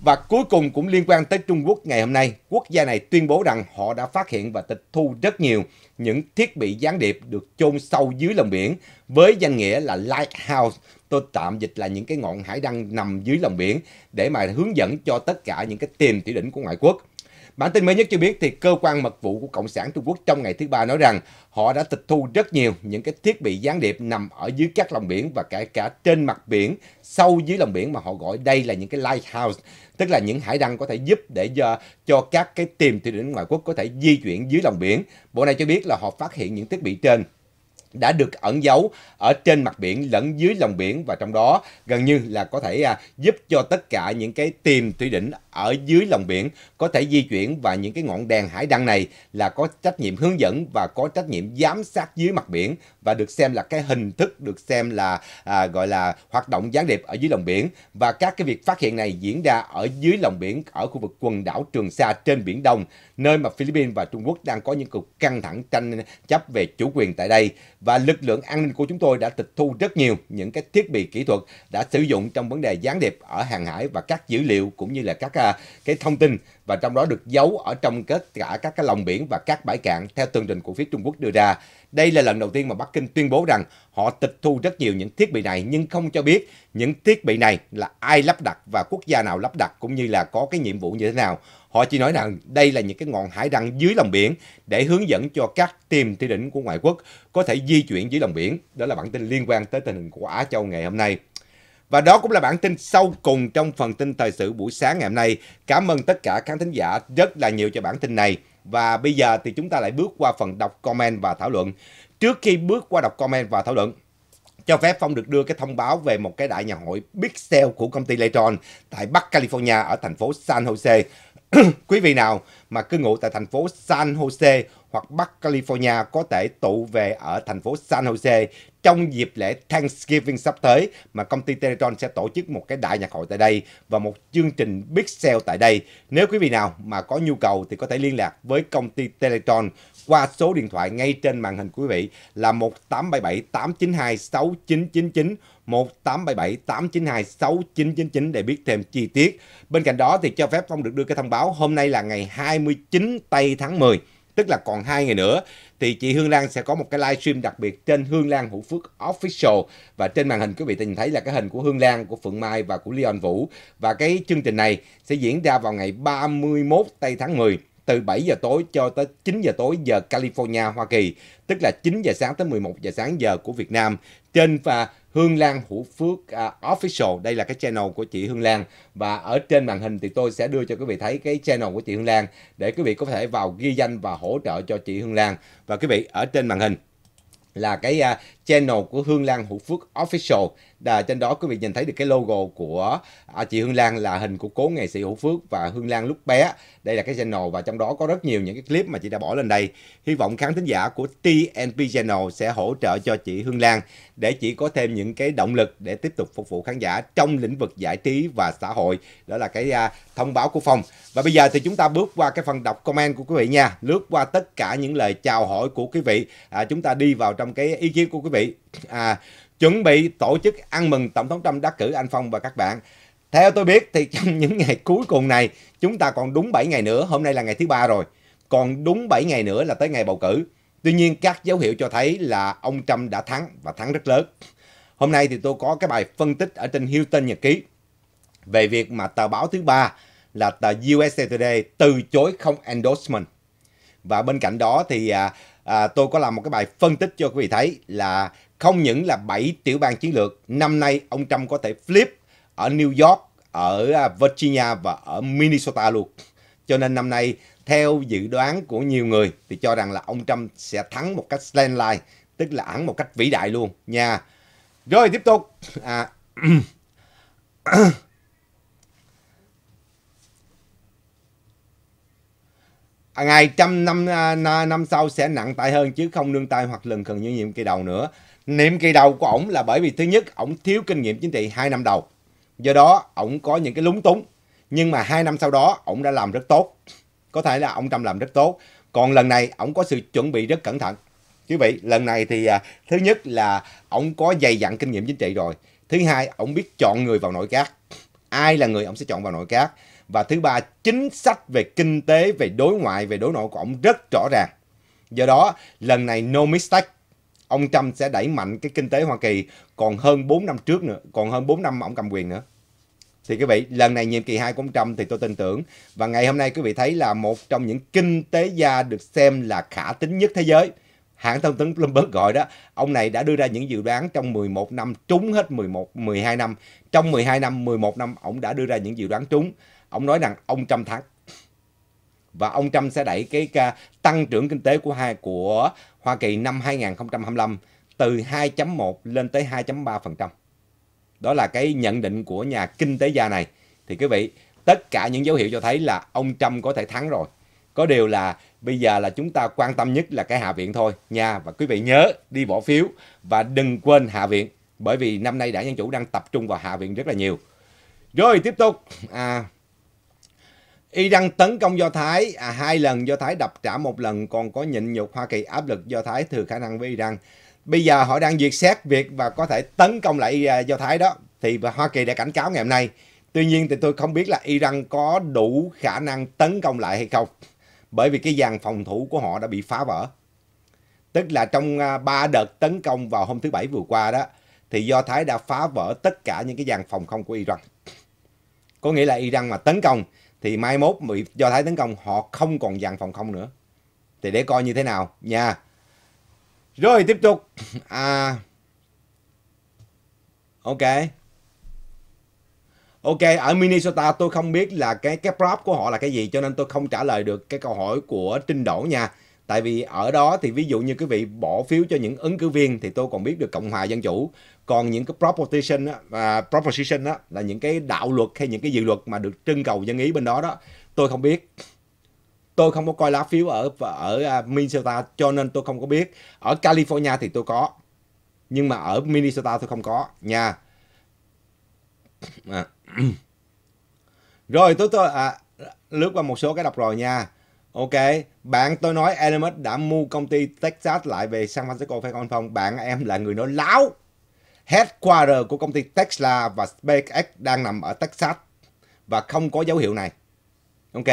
Và cuối cùng cũng liên quan tới Trung Quốc ngày hôm nay, quốc gia này tuyên bố rằng họ đã phát hiện và tịch thu rất nhiều những thiết bị gián điệp được chôn sâu dưới lòng biển với danh nghĩa là Lighthouse. Tôi tạm dịch là những cái ngọn hải đăng nằm dưới lòng biển để mà hướng dẫn cho tất cả những cái tìm tỉ đỉnh của ngoại quốc. Bản tin mới nhất cho biết thì cơ quan mật vụ của Cộng sản Trung Quốc trong ngày thứ ba nói rằng họ đã tịch thu rất nhiều những cái thiết bị gián điệp nằm ở dưới các lòng biển và cả cả trên mặt biển, sâu dưới lòng biển mà họ gọi đây là những cái lighthouse, tức là những hải đăng có thể giúp để cho, cho các cái tìm thủy điện ngoại quốc có thể di chuyển dưới lòng biển. Bộ này cho biết là họ phát hiện những thiết bị trên đã được ẩn giấu ở trên mặt biển lẫn dưới lòng biển và trong đó gần như là có thể à, giúp cho tất cả những cái tìm thủy đỉnh ở dưới lòng biển có thể di chuyển và những cái ngọn đèn hải đăng này là có trách nhiệm hướng dẫn và có trách nhiệm giám sát dưới mặt biển và được xem là cái hình thức được xem là à, gọi là hoạt động gián điệp ở dưới lòng biển và các cái việc phát hiện này diễn ra ở dưới lòng biển ở khu vực quần đảo Trường Sa trên biển Đông nơi mà Philippines và Trung Quốc đang có những cuộc căng thẳng tranh chấp về chủ quyền tại đây và lực lượng an ninh của chúng tôi đã tịch thu rất nhiều những cái thiết bị kỹ thuật đã sử dụng trong vấn đề gián điệp ở hàng hải và các dữ liệu cũng như là các à, cái thông tin và trong đó được giấu ở trong tất cả các cái lòng biển và các bãi cạn theo tường trình của phía Trung Quốc đưa ra. Đây là lần đầu tiên mà Bắc Kinh tuyên bố rằng họ tịch thu rất nhiều những thiết bị này nhưng không cho biết những thiết bị này là ai lắp đặt và quốc gia nào lắp đặt cũng như là có cái nhiệm vụ như thế nào. Họ chỉ nói rằng đây là những cái ngọn hải đăng dưới lòng biển để hướng dẫn cho các tìm thi đỉnh của ngoại quốc có thể di chuyển dưới lòng biển. Đó là bản tin liên quan tới tình hình của Á Châu ngày hôm nay. Và đó cũng là bản tin sau cùng trong phần tin thời sự buổi sáng ngày hôm nay. Cảm ơn tất cả khán thính giả rất là nhiều cho bản tin này. Và bây giờ thì chúng ta lại bước qua phần đọc comment và thảo luận. Trước khi bước qua đọc comment và thảo luận, cho phép Phong được đưa cái thông báo về một cái đại nhà hội Big Sale của công ty letron tại Bắc California ở thành phố San Jose. Quý vị nào mà cư ngụ tại thành phố San Jose hoặc Bắc California có thể tụ về ở thành phố San Jose trong dịp lễ Thanksgiving sắp tới mà công ty Teletron sẽ tổ chức một cái đại nhạc hội tại đây và một chương trình big sale tại đây. Nếu quý vị nào mà có nhu cầu thì có thể liên lạc với công ty Teletron qua số điện thoại ngay trên màn hình quý vị là 1877 892 6999 1877 892 6999 để biết thêm chi tiết. Bên cạnh đó thì cho phép Phong được đưa cái thông báo hôm nay là ngày 29 tây tháng 10 tức là còn hai ngày nữa thì chị Hương Lan sẽ có một cái livestream đặc biệt trên Hương Lan Hữu Phước Official và trên màn hình quý vị nhìn thấy là cái hình của Hương Lan, của Phượng Mai và của Leon Vũ và cái chương trình này sẽ diễn ra vào ngày 31 tây tháng 10 từ 7 giờ tối cho tới 9 giờ tối giờ California Hoa Kỳ, tức là 9 giờ sáng tới 11 giờ sáng giờ của Việt Nam trên và Hương Lan Hữu Phước uh, Official, đây là cái channel của chị Hương Lan và ở trên màn hình thì tôi sẽ đưa cho quý vị thấy cái channel của chị Hương Lan để quý vị có thể vào ghi danh và hỗ trợ cho chị Hương Lan và quý vị ở trên màn hình là cái uh, channel của Hương Lan Hữu Phước Official à, trên đó quý vị nhìn thấy được cái logo của à, chị Hương Lan là hình của cố nghệ sĩ Hữu Phước và Hương Lan lúc bé đây là cái channel và trong đó có rất nhiều những cái clip mà chị đã bỏ lên đây hy vọng khán thính giả của TNP Channel sẽ hỗ trợ cho chị Hương Lan để chị có thêm những cái động lực để tiếp tục phục vụ khán giả trong lĩnh vực giải trí và xã hội đó là cái à, thông báo của phòng và bây giờ thì chúng ta bước qua cái phần đọc comment của quý vị nha lướt qua tất cả những lời chào hỏi của quý vị à, chúng ta đi vào trong cái ý kiến của quý vị à chuẩn bị tổ chức ăn mừng Tổng thống Trump đắc cử anh Phong và các bạn. Theo tôi biết thì trong những ngày cuối cùng này chúng ta còn đúng 7 ngày nữa, hôm nay là ngày thứ ba rồi, còn đúng 7 ngày nữa là tới ngày bầu cử. Tuy nhiên các dấu hiệu cho thấy là ông Trump đã thắng và thắng rất lớn. Hôm nay thì tôi có cái bài phân tích ở trên Houston Nhật Ký về việc mà tờ báo thứ ba là tờ USA Today từ chối không endorsement. Và bên cạnh đó thì à, à, tôi có làm một cái bài phân tích cho quý vị thấy là không những là 7 tiểu bang chiến lược, năm nay ông Trump có thể flip ở New York, ở à, Virginia và ở Minnesota luôn. Cho nên năm nay, theo dự đoán của nhiều người thì cho rằng là ông Trump sẽ thắng một cách landslide, tức là ẩn một cách vĩ đại luôn nha. Rồi tiếp tục. À, à ngày trăm năm, à, năm năm sau sẽ nặng tay hơn chứ không nương tay hoặc lần cần như nhiệm kỳ đầu nữa Niệm kỳ đầu của ổng là bởi vì thứ nhất, ổng thiếu kinh nghiệm chính trị 2 năm đầu. Do đó, ổng có những cái lúng túng. Nhưng mà hai năm sau đó, ổng đã làm rất tốt. Có thể là ông Trump làm rất tốt. Còn lần này, ổng có sự chuẩn bị rất cẩn thận. Quý vị, lần này thì à, thứ nhất là ổng có dày dặn kinh nghiệm chính trị rồi. Thứ hai, ổng biết chọn người vào nội các. Ai là người ổng sẽ chọn vào nội các. Và thứ ba, chính sách về kinh tế, về đối ngoại, về đối nội của ổng rất rõ ràng. Do đó, lần này no mistake ông Trump sẽ đẩy mạnh cái kinh tế Hoa Kỳ còn hơn 4 năm trước nữa, còn hơn 4 năm ông cầm quyền nữa. Thì quý vị, lần này nhiệm kỳ 2 của ông Trump thì tôi tin tưởng và ngày hôm nay quý vị thấy là một trong những kinh tế gia được xem là khả tính nhất thế giới. Hãng thông tấn Bloomberg gọi đó, ông này đã đưa ra những dự đoán trong 11 năm trúng hết 11 12 năm, trong 12 năm 11 năm ông đã đưa ra những dự đoán trúng. Ông nói rằng ông Trump thắng và ông Trump sẽ đẩy cái tăng trưởng kinh tế của hai của Hoa Kỳ năm 2025 từ 2.1 lên tới 2.3%. Đó là cái nhận định của nhà kinh tế gia này. Thì quý vị, tất cả những dấu hiệu cho thấy là ông Trump có thể thắng rồi. Có điều là bây giờ là chúng ta quan tâm nhất là cái Hạ viện thôi nha. Và quý vị nhớ đi bỏ phiếu và đừng quên Hạ viện. Bởi vì năm nay đảng Dân Chủ đang tập trung vào Hạ viện rất là nhiều. Rồi tiếp tục. À, Iran tấn công Do Thái, à, hai lần Do Thái đập trả một lần, còn có nhịn nhục Hoa Kỳ áp lực Do Thái thừa khả năng với Iran. Bây giờ họ đang duyệt xét việc và có thể tấn công lại à, Do Thái đó, thì Hoa Kỳ đã cảnh cáo ngày hôm nay. Tuy nhiên thì tôi không biết là Iran có đủ khả năng tấn công lại hay không, bởi vì cái dàn phòng thủ của họ đã bị phá vỡ. Tức là trong à, ba đợt tấn công vào hôm thứ Bảy vừa qua đó, thì Do Thái đã phá vỡ tất cả những cái dàn phòng không của Iran. Có nghĩa là Iran mà tấn công, thì mai mốt bị do thái tấn công họ không còn dàn phòng không nữa thì để coi như thế nào nha rồi tiếp tục à ok ok ở minnesota tôi không biết là cái cái prop của họ là cái gì cho nên tôi không trả lời được cái câu hỏi của trinh đỗ nha tại vì ở đó thì ví dụ như quý vị bỏ phiếu cho những ứng cử viên thì tôi còn biết được cộng hòa dân chủ còn những cái proposition và uh, proposition đó là những cái đạo luật hay những cái dự luật mà được trưng cầu dân ý bên đó đó tôi không biết tôi không có coi lá phiếu ở ở à, Minnesota cho nên tôi không có biết ở California thì tôi có nhưng mà ở Minnesota tôi không có nha à. rồi tôi tôi à, lướt qua một số cái đọc rồi nha Ok, bạn tôi nói Elon Musk đã mua công ty Texas lại về San Francisco phải không không? Bạn em là người nói láo. Headquarter của công ty Tesla và SpaceX đang nằm ở Texas và không có dấu hiệu này. Ok,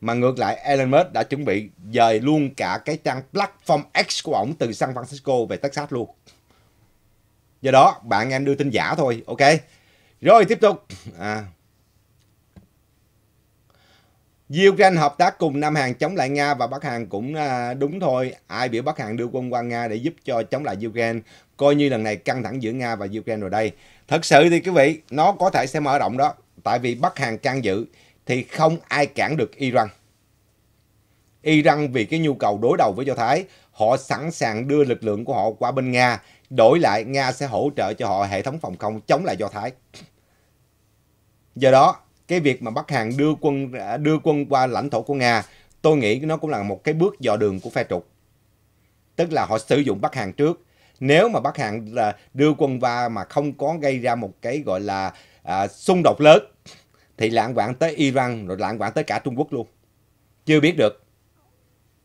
mà ngược lại Elon Musk đã chuẩn bị dời luôn cả cái trang platform X của ổng từ San Francisco về Texas luôn. Do đó, bạn em đưa tin giả thôi, ok? Rồi tiếp tục. À, Ukraine hợp tác cùng Nam Hàn chống lại Nga và Bắc Hàn cũng à, đúng thôi. Ai biểu Bắc Hàn đưa quân qua Nga để giúp cho chống lại Ukraine. Coi như lần này căng thẳng giữa Nga và Ukraine rồi đây. Thật sự thì quý vị, nó có thể sẽ mở rộng đó. Tại vì Bắc Hàn can dự thì không ai cản được Iran. Iran vì cái nhu cầu đối đầu với Do Thái, họ sẵn sàng đưa lực lượng của họ qua bên Nga. Đổi lại, Nga sẽ hỗ trợ cho họ hệ thống phòng không chống lại Do Thái. Do đó, cái việc mà Bắc Hàn đưa quân đưa quân qua lãnh thổ của Nga, tôi nghĩ nó cũng là một cái bước dò đường của phe trục. Tức là họ sử dụng Bắc Hàn trước. Nếu mà Bắc Hàn đưa quân qua mà không có gây ra một cái gọi là à, xung đột lớn thì lạng vạn tới Iran rồi lạng vạn tới cả Trung Quốc luôn. Chưa biết được.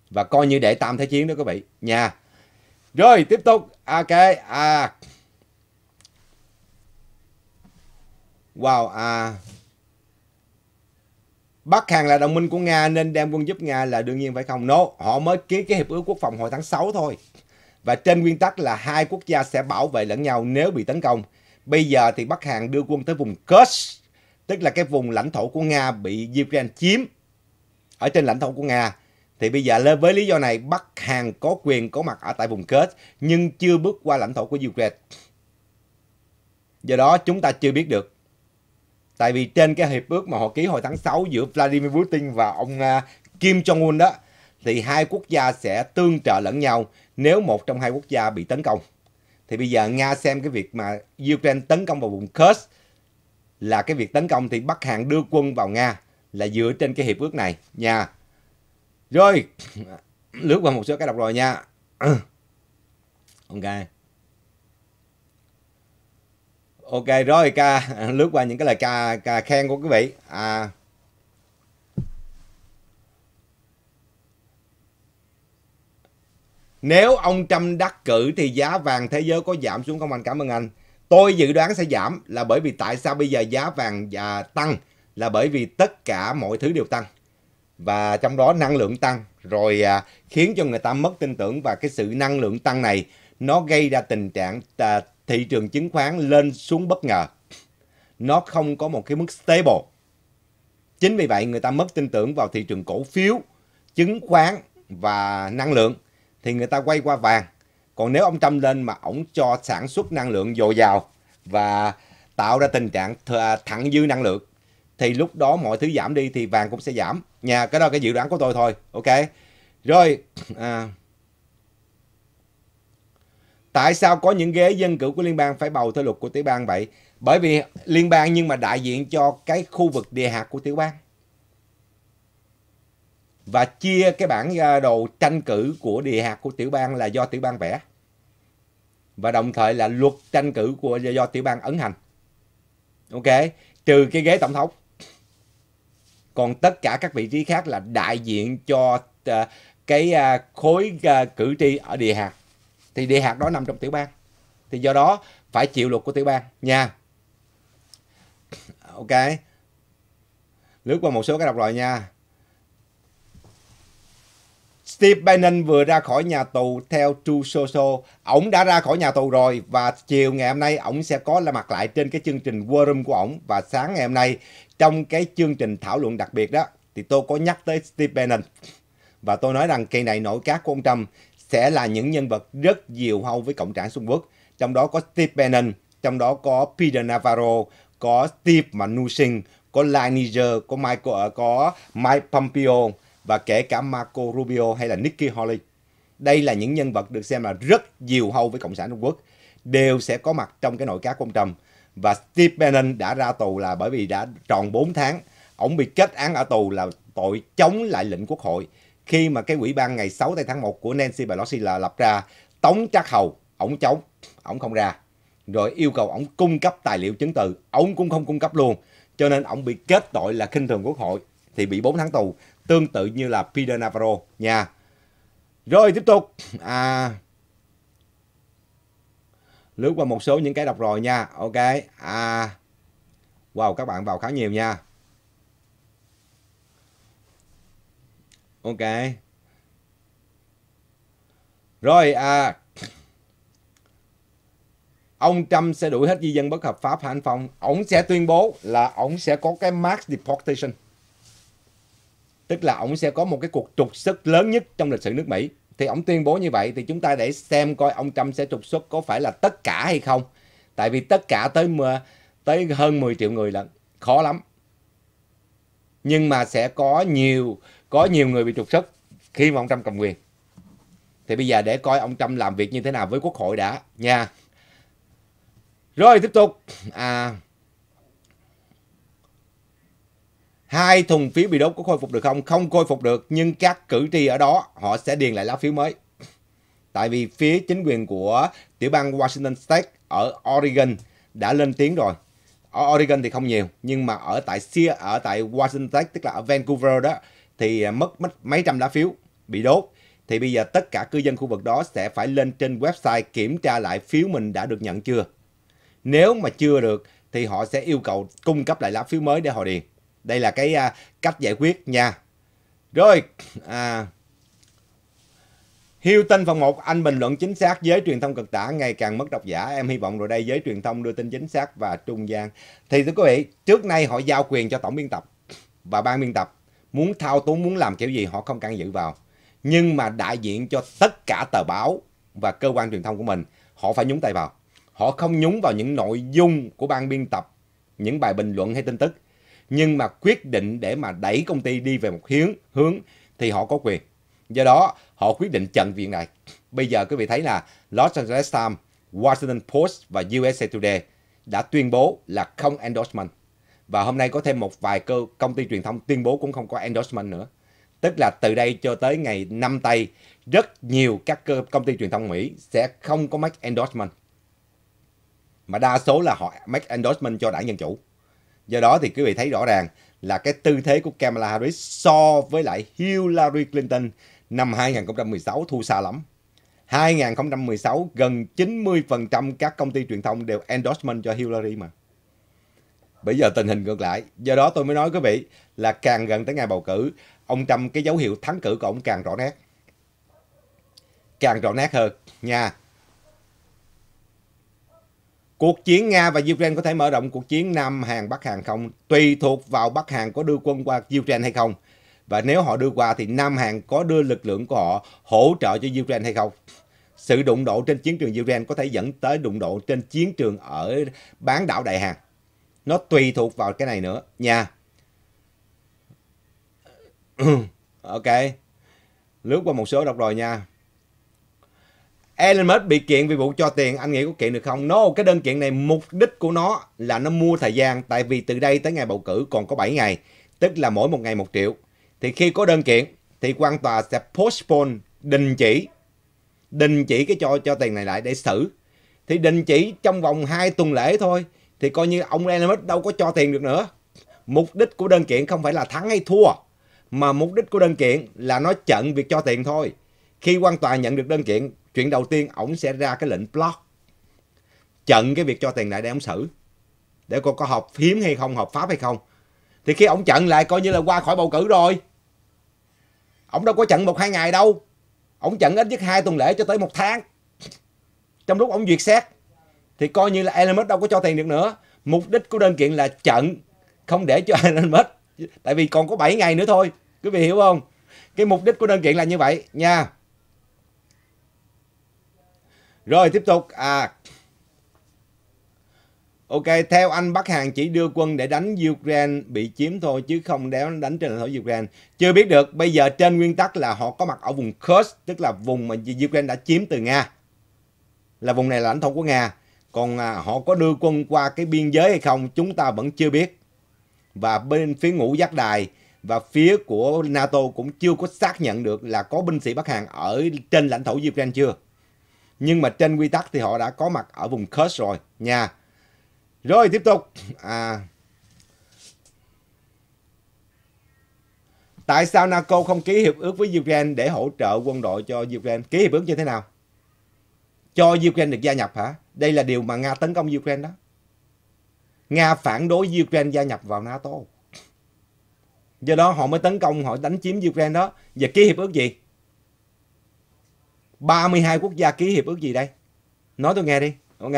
Và coi như để tam thế chiến đó các vị nha. Rồi tiếp tục. Ok. À. Wow. À. Bắc Hàn là đồng minh của Nga nên đem quân giúp Nga là đương nhiên phải không? No, họ mới ký cái hiệp ước quốc phòng hồi tháng 6 thôi. Và trên nguyên tắc là hai quốc gia sẽ bảo vệ lẫn nhau nếu bị tấn công. Bây giờ thì Bắc Hàn đưa quân tới vùng Kursk, tức là cái vùng lãnh thổ của Nga bị Ukraine chiếm ở trên lãnh thổ của Nga. Thì bây giờ với lý do này Bắc Hàn có quyền có mặt ở tại vùng Kursk nhưng chưa bước qua lãnh thổ của Ukraine. Do đó chúng ta chưa biết được tại vì trên cái hiệp ước mà họ ký hồi tháng 6 giữa Vladimir Putin và ông à, Kim Jong-un đó thì hai quốc gia sẽ tương trợ lẫn nhau nếu một trong hai quốc gia bị tấn công. Thì bây giờ Nga xem cái việc mà Ukraine tấn công vào vùng Kursk là cái việc tấn công thì Bắc Hàn đưa quân vào Nga là dựa trên cái hiệp ước này nha. Rồi, lướt qua một số cái đọc rồi nha. Ok ok rồi ca lướt qua những cái lời ca, ca khen của quý vị à Nếu ông Trump đắc cử thì giá vàng thế giới có giảm xuống không anh? Cảm ơn anh. Tôi dự đoán sẽ giảm là bởi vì tại sao bây giờ giá vàng và tăng là bởi vì tất cả mọi thứ đều tăng. Và trong đó năng lượng tăng rồi à, khiến cho người ta mất tin tưởng và cái sự năng lượng tăng này nó gây ra tình trạng à, thị trường chứng khoán lên xuống bất ngờ. Nó không có một cái mức stable. Chính vì vậy người ta mất tin tưởng vào thị trường cổ phiếu, chứng khoán và năng lượng thì người ta quay qua vàng. Còn nếu ông Trump lên mà ổng cho sản xuất năng lượng dồi dào và tạo ra tình trạng thẳng dư năng lượng thì lúc đó mọi thứ giảm đi thì vàng cũng sẽ giảm. Nhà cái đó cái dự đoán của tôi thôi. Ok. Rồi à, Tại sao có những ghế dân cử của liên bang phải bầu theo luật của tiểu bang vậy? Bởi vì liên bang nhưng mà đại diện cho cái khu vực địa hạt của tiểu bang. Và chia cái bản à, đồ tranh cử của địa hạt của tiểu bang là do tiểu bang vẽ. Và đồng thời là luật tranh cử của do tiểu bang ấn hành. Ok, trừ cái ghế tổng thống. Còn tất cả các vị trí khác là đại diện cho à, cái à, khối cử tri ở địa hạt thì địa hạt đó nằm trong tiểu bang thì do đó phải chịu luật của tiểu bang nha ok lướt qua một số cái đọc rồi nha Steve Bannon vừa ra khỏi nhà tù theo True Social. Ổng đã ra khỏi nhà tù rồi và chiều ngày hôm nay ổng sẽ có là mặt lại trên cái chương trình Quorum của ổng và sáng ngày hôm nay trong cái chương trình thảo luận đặc biệt đó thì tôi có nhắc tới Steve Bannon và tôi nói rằng kỳ này nổi các của ông Trump sẽ là những nhân vật rất diều hâu với Cộng sản Trung Quốc. Trong đó có Steve Bannon, trong đó có Peter Navarro, có Steve Mnuchin, có Leiniger, có Michael, ờ, có Mike Pompeo và kể cả Marco Rubio hay là Nikki Haley. Đây là những nhân vật được xem là rất diều hâu với Cộng sản Trung Quốc, đều sẽ có mặt trong cái nội các của ông Trump. Và Steve Bannon đã ra tù là bởi vì đã tròn 4 tháng. Ông bị kết án ở tù là tội chống lại lệnh quốc hội khi mà cái quỹ ban ngày 6 tháng 1 của Nancy Pelosi là lập ra tống chắc hầu ổng chống ổng không ra rồi yêu cầu ổng cung cấp tài liệu chứng từ ổng cũng không cung cấp luôn cho nên ổng bị kết tội là khinh thường quốc hội thì bị 4 tháng tù tương tự như là Peter Navarro nha rồi tiếp tục à lướt qua một số những cái đọc rồi nha ok à wow các bạn vào khá nhiều nha Ok. Rồi à ông Trump sẽ đuổi hết di dân bất hợp pháp hả anh Phong? Ông sẽ tuyên bố là ông sẽ có cái mass deportation. Tức là ông sẽ có một cái cuộc trục xuất lớn nhất trong lịch sử nước Mỹ. Thì ông tuyên bố như vậy thì chúng ta để xem coi ông Trump sẽ trục xuất có phải là tất cả hay không. Tại vì tất cả tới tới hơn 10 triệu người là khó lắm. Nhưng mà sẽ có nhiều có nhiều người bị trục xuất khi mà ông Trump cầm quyền. Thì bây giờ để coi ông Trump làm việc như thế nào với quốc hội đã nha. Rồi tiếp tục. À, hai thùng phiếu bị đốt có khôi phục được không? Không khôi phục được nhưng các cử tri ở đó họ sẽ điền lại lá phiếu mới. Tại vì phía chính quyền của tiểu bang Washington State ở Oregon đã lên tiếng rồi. Ở Oregon thì không nhiều nhưng mà ở tại ở tại Washington State tức là ở Vancouver đó thì à, mất mất mấy trăm lá phiếu bị đốt thì bây giờ tất cả cư dân khu vực đó sẽ phải lên trên website kiểm tra lại phiếu mình đã được nhận chưa. Nếu mà chưa được thì họ sẽ yêu cầu cung cấp lại lá phiếu mới để họ điền. Đây là cái à, cách giải quyết nha. Rồi, à, tin phần 1, anh bình luận chính xác, giới truyền thông cực tả ngày càng mất độc giả. Em hy vọng rồi đây giới truyền thông đưa tin chính xác và trung gian. Thì thưa quý vị, trước nay họ giao quyền cho tổng biên tập và ban biên tập muốn thao túng, muốn làm kiểu gì họ không can dự vào. Nhưng mà đại diện cho tất cả tờ báo và cơ quan truyền thông của mình, họ phải nhúng tay vào. Họ không nhúng vào những nội dung của ban biên tập, những bài bình luận hay tin tức. Nhưng mà quyết định để mà đẩy công ty đi về một hướng, hướng thì họ có quyền. Do đó, họ quyết định chặn viện này. Bây giờ quý vị thấy là Los Angeles Times, Washington Post và USA Today đã tuyên bố là không endorsement và hôm nay có thêm một vài cơ công ty truyền thông tuyên bố cũng không có endorsement nữa tức là từ đây cho tới ngày 5 tây rất nhiều các cơ, công ty truyền thông Mỹ sẽ không có make endorsement mà đa số là họ make endorsement cho đảng Dân Chủ do đó thì quý vị thấy rõ ràng là cái tư thế của Kamala Harris so với lại Hillary Clinton năm 2016 thu xa lắm 2016 gần 90% các công ty truyền thông đều endorsement cho Hillary mà Bây giờ tình hình ngược lại, do đó tôi mới nói quý vị là càng gần tới ngày bầu cử, ông Trump cái dấu hiệu thắng cử của ông càng rõ nét. Càng rõ nét hơn nha. Cuộc chiến Nga và Ukraine có thể mở rộng cuộc chiến Nam Hàn Bắc Hàn không? Tùy thuộc vào Bắc Hàn có đưa quân qua Ukraine hay không. Và nếu họ đưa qua thì Nam Hàn có đưa lực lượng của họ hỗ trợ cho Ukraine hay không? Sự đụng độ trên chiến trường Ukraine có thể dẫn tới đụng độ trên chiến trường ở bán đảo Đại Hàn nó tùy thuộc vào cái này nữa nha ok lướt qua một số đọc rồi nha Elon Musk bị kiện vì vụ cho tiền, anh nghĩ có kiện được không? No, cái đơn kiện này mục đích của nó là nó mua thời gian tại vì từ đây tới ngày bầu cử còn có 7 ngày, tức là mỗi một ngày một triệu. Thì khi có đơn kiện thì quan tòa sẽ postpone, đình chỉ, đình chỉ cái cho cho tiền này lại để xử. Thì đình chỉ trong vòng 2 tuần lễ thôi thì coi như ông Elon Musk đâu có cho tiền được nữa. Mục đích của đơn kiện không phải là thắng hay thua, mà mục đích của đơn kiện là nói chặn việc cho tiền thôi. Khi quan tòa nhận được đơn kiện, chuyện đầu tiên ổng sẽ ra cái lệnh block. chặn cái việc cho tiền lại để ổng xử. Để coi có hợp hiếm hay không, hợp pháp hay không. Thì khi ổng chặn lại coi như là qua khỏi bầu cử rồi. Ổng đâu có chặn một hai ngày đâu. Ổng chặn ít nhất hai tuần lễ cho tới một tháng. Trong lúc ổng duyệt xét thì coi như là Elon Musk đâu có cho tiền được nữa mục đích của đơn kiện là chặn không để cho Elon Musk tại vì còn có 7 ngày nữa thôi quý vị hiểu không cái mục đích của đơn kiện là như vậy nha rồi tiếp tục à Ok, theo anh Bắc Hàn chỉ đưa quân để đánh Ukraine bị chiếm thôi chứ không để đánh trên lãnh thổ Ukraine. Chưa biết được, bây giờ trên nguyên tắc là họ có mặt ở vùng Kursk, tức là vùng mà Ukraine đã chiếm từ Nga. Là vùng này là lãnh thổ của Nga. Còn à, họ có đưa quân qua cái biên giới hay không chúng ta vẫn chưa biết. Và bên phía ngũ giác đài và phía của NATO cũng chưa có xác nhận được là có binh sĩ Bắc Hàn ở trên lãnh thổ Ukraine chưa. Nhưng mà trên quy tắc thì họ đã có mặt ở vùng Kursk rồi nha. Rồi tiếp tục. À, Tại sao NATO không ký hiệp ước với Ukraine để hỗ trợ quân đội cho Ukraine? Ký hiệp ước như thế nào? Cho Ukraine được gia nhập hả? Đây là điều mà Nga tấn công Ukraine đó. Nga phản đối Ukraine gia nhập vào NATO. Do đó họ mới tấn công, họ đánh chiếm Ukraine đó. Và ký hiệp ước gì? 32 quốc gia ký hiệp ước gì đây? Nói tôi nghe đi, ok?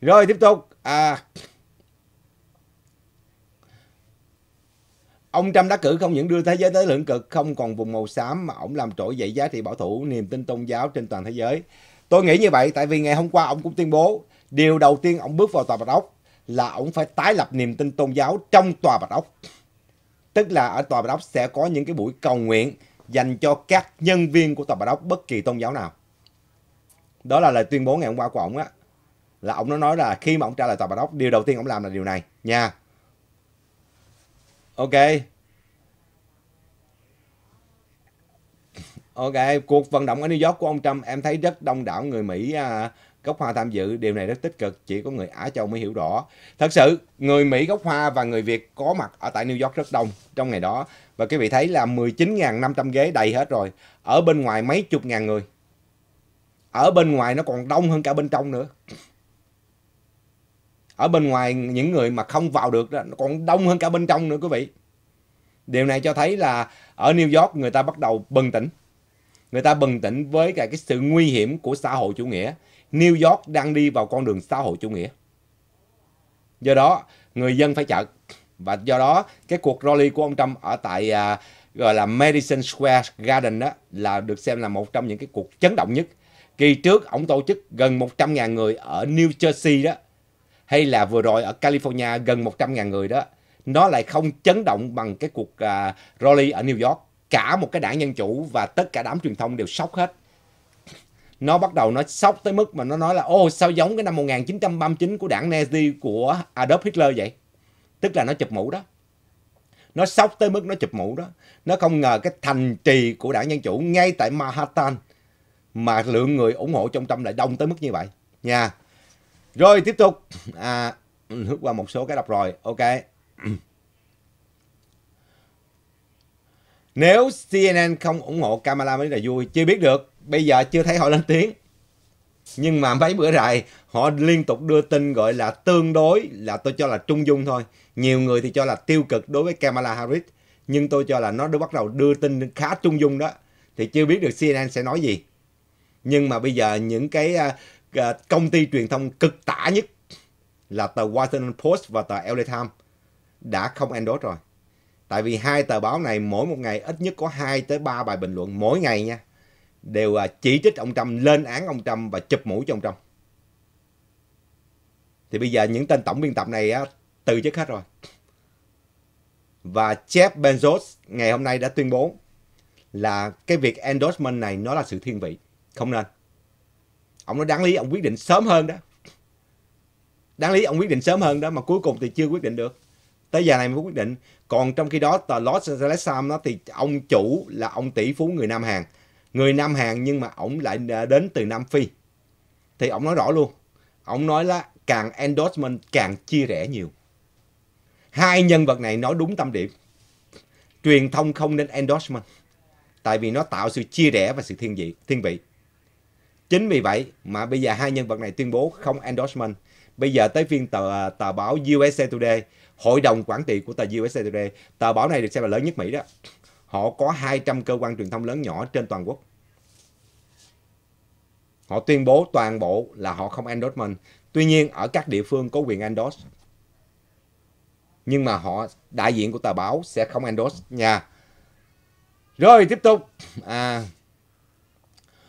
Rồi tiếp tục. À, Ông Trump đã cử không những đưa thế giới tới lưỡng cực, không còn vùng màu xám mà ông làm trỗi dậy giá trị bảo thủ, niềm tin tôn giáo trên toàn thế giới. Tôi nghĩ như vậy tại vì ngày hôm qua ông cũng tuyên bố điều đầu tiên ông bước vào tòa Bạch Ốc là ông phải tái lập niềm tin tôn giáo trong tòa Bạch Ốc. Tức là ở tòa Bạch Ốc sẽ có những cái buổi cầu nguyện dành cho các nhân viên của tòa Bạch Ốc bất kỳ tôn giáo nào. Đó là lời tuyên bố ngày hôm qua của ông á. Là ông nó nói là khi mà ông trả lời tòa Bạch Ốc, điều đầu tiên ông làm là điều này nha. Ok. Ok, cuộc vận động ở New York của ông Trump em thấy rất đông đảo người Mỹ à, gốc Hoa tham dự. Điều này rất tích cực, chỉ có người Á Châu mới hiểu rõ. Thật sự, người Mỹ gốc Hoa và người Việt có mặt ở tại New York rất đông trong ngày đó. Và quý vị thấy là 19.500 ghế đầy hết rồi. Ở bên ngoài mấy chục ngàn người. Ở bên ngoài nó còn đông hơn cả bên trong nữa. Ở bên ngoài những người mà không vào được đó, nó còn đông hơn cả bên trong nữa quý vị. Điều này cho thấy là ở New York người ta bắt đầu bừng tỉnh người ta bừng tỉnh với cả cái sự nguy hiểm của xã hội chủ nghĩa. New York đang đi vào con đường xã hội chủ nghĩa. Do đó, người dân phải chợt và do đó cái cuộc rally của ông Trump ở tại à, gọi là Madison Square Garden đó là được xem là một trong những cái cuộc chấn động nhất. Kỳ trước ông tổ chức gần 100.000 người ở New Jersey đó hay là vừa rồi ở California gần 100.000 người đó nó lại không chấn động bằng cái cuộc à, rally ở New York cả một cái đảng Dân Chủ và tất cả đám truyền thông đều sốc hết. Nó bắt đầu nó sốc tới mức mà nó nói là ô sao giống cái năm 1939 của đảng Nazi của Adolf Hitler vậy? Tức là nó chụp mũ đó. Nó sốc tới mức nó chụp mũ đó. Nó không ngờ cái thành trì của đảng Dân Chủ ngay tại Manhattan mà lượng người ủng hộ trong tâm lại đông tới mức như vậy. Nha. Rồi tiếp tục. À, lướt qua một số cái đọc rồi. Ok. Nếu CNN không ủng hộ Kamala mới là vui, chưa biết được, bây giờ chưa thấy họ lên tiếng. Nhưng mà mấy bữa rày họ liên tục đưa tin gọi là tương đối là tôi cho là trung dung thôi. Nhiều người thì cho là tiêu cực đối với Kamala Harris. Nhưng tôi cho là nó đã bắt đầu đưa tin khá trung dung đó. Thì chưa biết được CNN sẽ nói gì. Nhưng mà bây giờ những cái à, à, công ty truyền thông cực tả nhất là tờ Washington Post và tờ LA Times đã không endorse rồi tại vì hai tờ báo này mỗi một ngày ít nhất có 2 tới 3 bài bình luận mỗi ngày nha đều à, chỉ trích ông Trump lên án ông Trump và chụp mũi cho ông Trump thì bây giờ những tên tổng biên tập này á, từ chức hết rồi và Jeff Bezos ngày hôm nay đã tuyên bố là cái việc endorsement này nó là sự thiên vị không nên ông nói đáng lý ông quyết định sớm hơn đó đáng lý ông quyết định sớm hơn đó mà cuối cùng thì chưa quyết định được tới giờ này mới quyết định còn trong khi đó tờ Los Angeles Sam đó thì ông chủ là ông tỷ phú người Nam Hàn. Người Nam Hàn nhưng mà ổng lại đến từ Nam Phi. Thì ổng nói rõ luôn. Ổng nói là càng endorsement càng chia rẽ nhiều. Hai nhân vật này nói đúng tâm điểm. Truyền thông không nên endorsement. Tại vì nó tạo sự chia rẽ và sự thiên vị. Thiên vị. Chính vì vậy mà bây giờ hai nhân vật này tuyên bố không endorsement. Bây giờ tới phiên tờ, tờ báo USA Today hội đồng quản trị của tờ USA Today, tờ báo này được xem là lớn nhất Mỹ đó. Họ có 200 cơ quan truyền thông lớn nhỏ trên toàn quốc. Họ tuyên bố toàn bộ là họ không endorsement. Tuy nhiên ở các địa phương có quyền endorse. Nhưng mà họ đại diện của tờ báo sẽ không endorse nha. Rồi tiếp tục. À,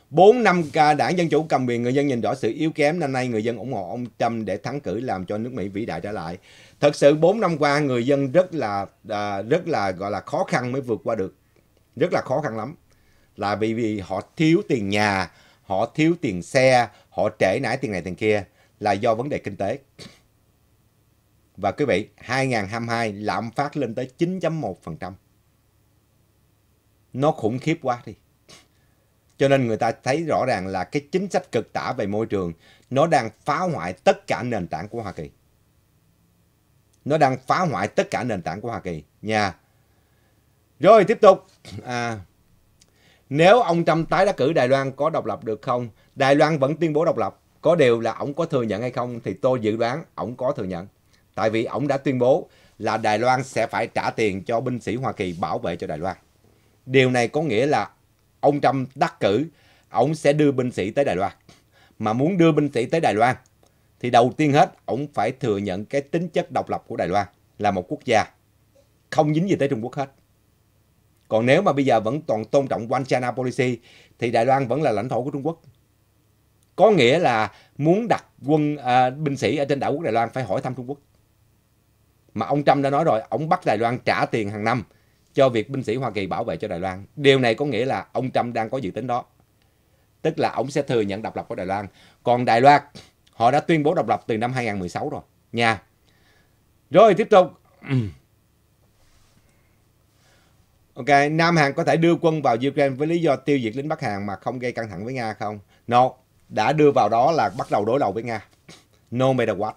4 năm đảng Dân Chủ cầm quyền, người dân nhìn rõ sự yếu kém. Năm nay người dân ủng hộ ông Trump để thắng cử làm cho nước Mỹ vĩ đại trở lại thật sự 4 năm qua người dân rất là à, rất là gọi là khó khăn mới vượt qua được rất là khó khăn lắm là vì vì họ thiếu tiền nhà họ thiếu tiền xe họ trễ nải tiền này tiền kia là do vấn đề kinh tế và quý vị 2022 lạm phát lên tới 9.1% nó khủng khiếp quá đi cho nên người ta thấy rõ ràng là cái chính sách cực tả về môi trường nó đang phá hoại tất cả nền tảng của Hoa Kỳ nó đang phá hoại tất cả nền tảng của Hoa Kỳ nha. Rồi tiếp tục. À, nếu ông Trump tái đắc cử Đài Loan có độc lập được không? Đài Loan vẫn tuyên bố độc lập. Có điều là ông có thừa nhận hay không thì tôi dự đoán ông có thừa nhận. Tại vì ông đã tuyên bố là Đài Loan sẽ phải trả tiền cho binh sĩ Hoa Kỳ bảo vệ cho Đài Loan. Điều này có nghĩa là ông Trump đắc cử, ông sẽ đưa binh sĩ tới Đài Loan. Mà muốn đưa binh sĩ tới Đài Loan thì đầu tiên hết ông phải thừa nhận cái tính chất độc lập của Đài Loan là một quốc gia không dính gì tới Trung Quốc hết. Còn nếu mà bây giờ vẫn toàn tôn trọng One China Policy thì Đài Loan vẫn là lãnh thổ của Trung Quốc. Có nghĩa là muốn đặt quân à, binh sĩ ở trên đảo quốc Đài Loan phải hỏi thăm Trung Quốc. Mà ông Trump đã nói rồi, ông bắt Đài Loan trả tiền hàng năm cho việc binh sĩ Hoa Kỳ bảo vệ cho Đài Loan. Điều này có nghĩa là ông Trump đang có dự tính đó. Tức là ông sẽ thừa nhận độc lập của Đài Loan. Còn Đài Loan Họ đã tuyên bố độc lập từ năm 2016 rồi nha. Rồi tiếp tục. Ok, Nam Hàn có thể đưa quân vào Ukraine với lý do tiêu diệt lính Bắc Hàn mà không gây căng thẳng với Nga không? No, đã đưa vào đó là bắt đầu đối đầu với Nga. No matter what.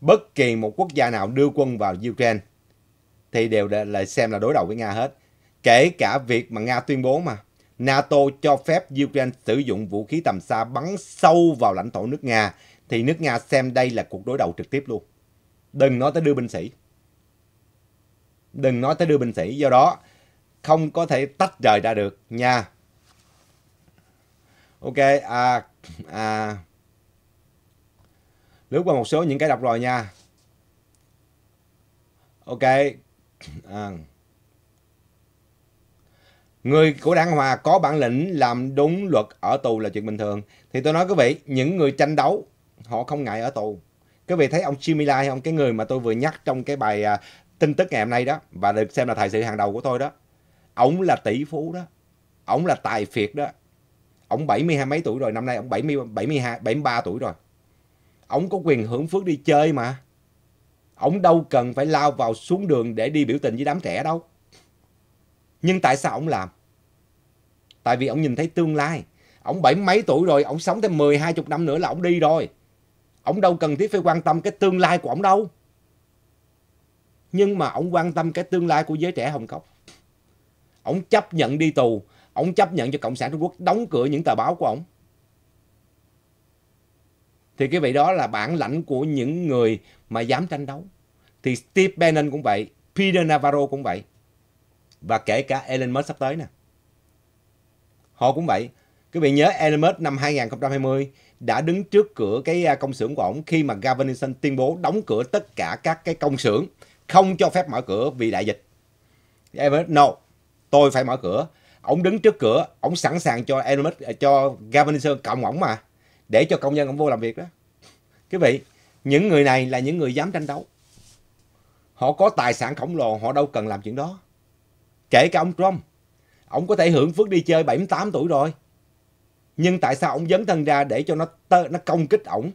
Bất kỳ một quốc gia nào đưa quân vào Ukraine thì đều là xem là đối đầu với Nga hết. Kể cả việc mà Nga tuyên bố mà NATO cho phép Ukraine sử dụng vũ khí tầm xa bắn sâu vào lãnh thổ nước Nga, thì nước Nga xem đây là cuộc đối đầu trực tiếp luôn. Đừng nói tới đưa binh sĩ. Đừng nói tới đưa binh sĩ. Do đó, không có thể tách rời ra được nha. Ok, à, à, lướt qua một số những cái đọc rồi nha. Ok, à. Người của đảng Hòa có bản lĩnh làm đúng luật ở tù là chuyện bình thường. Thì tôi nói quý vị, những người tranh đấu, họ không ngại ở tù. Quý vị thấy ông Jimmy Lai không? Cái người mà tôi vừa nhắc trong cái bài à, tin tức ngày hôm nay đó. Và được xem là tài sự hàng đầu của tôi đó. Ông là tỷ phú đó. Ông là tài phiệt đó. Ông 72 mấy tuổi rồi. Năm nay ông 70, 72, 73 tuổi rồi. Ông có quyền hưởng phước đi chơi mà. Ông đâu cần phải lao vào xuống đường để đi biểu tình với đám trẻ đâu. Nhưng tại sao ông làm? Tại vì ông nhìn thấy tương lai. Ông bảy mấy tuổi rồi, ông sống thêm 10, 20 năm nữa là ông đi rồi. Ông đâu cần thiết phải quan tâm cái tương lai của ông đâu. Nhưng mà ông quan tâm cái tương lai của giới trẻ Hồng Kông. Ông chấp nhận đi tù, ông chấp nhận cho Cộng sản Trung Quốc đóng cửa những tờ báo của ông. Thì cái vị đó là bản lãnh của những người mà dám tranh đấu. Thì Steve Bannon cũng vậy, Peter Navarro cũng vậy và kể cả Elon Musk sắp tới nè. Họ cũng vậy. Quý vị nhớ Elon Musk năm 2020 đã đứng trước cửa cái à, công xưởng của ổng khi mà Gavin Newsom tuyên bố đóng cửa tất cả các cái công xưởng, không cho phép mở cửa vì đại dịch. Elon Musk, no, tôi phải mở cửa. Ông đứng trước cửa, ông sẵn sàng cho Elon Musk, à, cho Gavin Newsom cộng ổng mà, để cho công nhân ông vô làm việc đó. Quý vị, những người này là những người dám tranh đấu. Họ có tài sản khổng lồ, họ đâu cần làm chuyện đó. Kể cả ông Trump, ông có thể hưởng phước đi chơi 78 tuổi rồi. Nhưng tại sao ông dấn thân ra để cho nó tơ, nó công kích ổng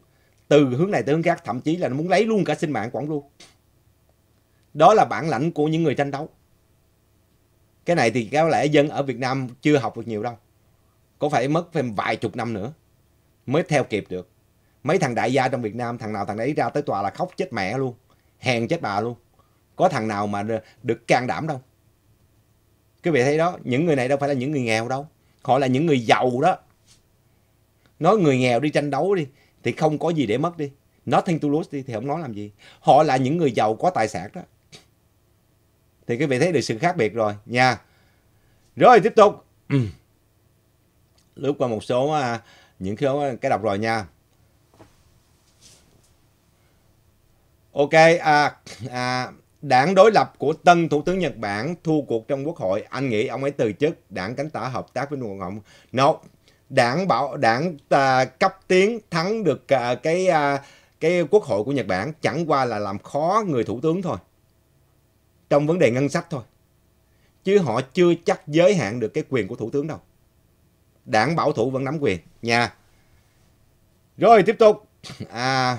từ hướng này tới hướng khác, thậm chí là nó muốn lấy luôn cả sinh mạng của ổng luôn. Đó là bản lãnh của những người tranh đấu. Cái này thì có lẽ dân ở Việt Nam chưa học được nhiều đâu. Có phải mất thêm vài chục năm nữa mới theo kịp được. Mấy thằng đại gia trong Việt Nam, thằng nào thằng đấy ra tới tòa là khóc chết mẹ luôn, hèn chết bà luôn. Có thằng nào mà được can đảm đâu. Quý vị thấy đó, những người này đâu phải là những người nghèo đâu. Họ là những người giàu đó. Nói người nghèo đi tranh đấu đi, thì không có gì để mất đi. Nothing to lose đi, thì không nói làm gì. Họ là những người giàu có tài sản đó. Thì quý vị thấy được sự khác biệt rồi nha. Rồi tiếp tục. Lướt qua một số à, những cái, à, cái đọc rồi nha. Ok, à, à, Đảng đối lập của tân Thủ tướng Nhật Bản thua cuộc trong Quốc hội, anh nghĩ ông ấy từ chức, đảng cánh tả hợp tác với Trung Cộng. No, đảng bảo đảng à, cấp tiến thắng được à, cái à, cái quốc hội của Nhật Bản chẳng qua là làm khó người thủ tướng thôi. Trong vấn đề ngân sách thôi. Chứ họ chưa chắc giới hạn được cái quyền của thủ tướng đâu. Đảng bảo thủ vẫn nắm quyền nha. Rồi tiếp tục. À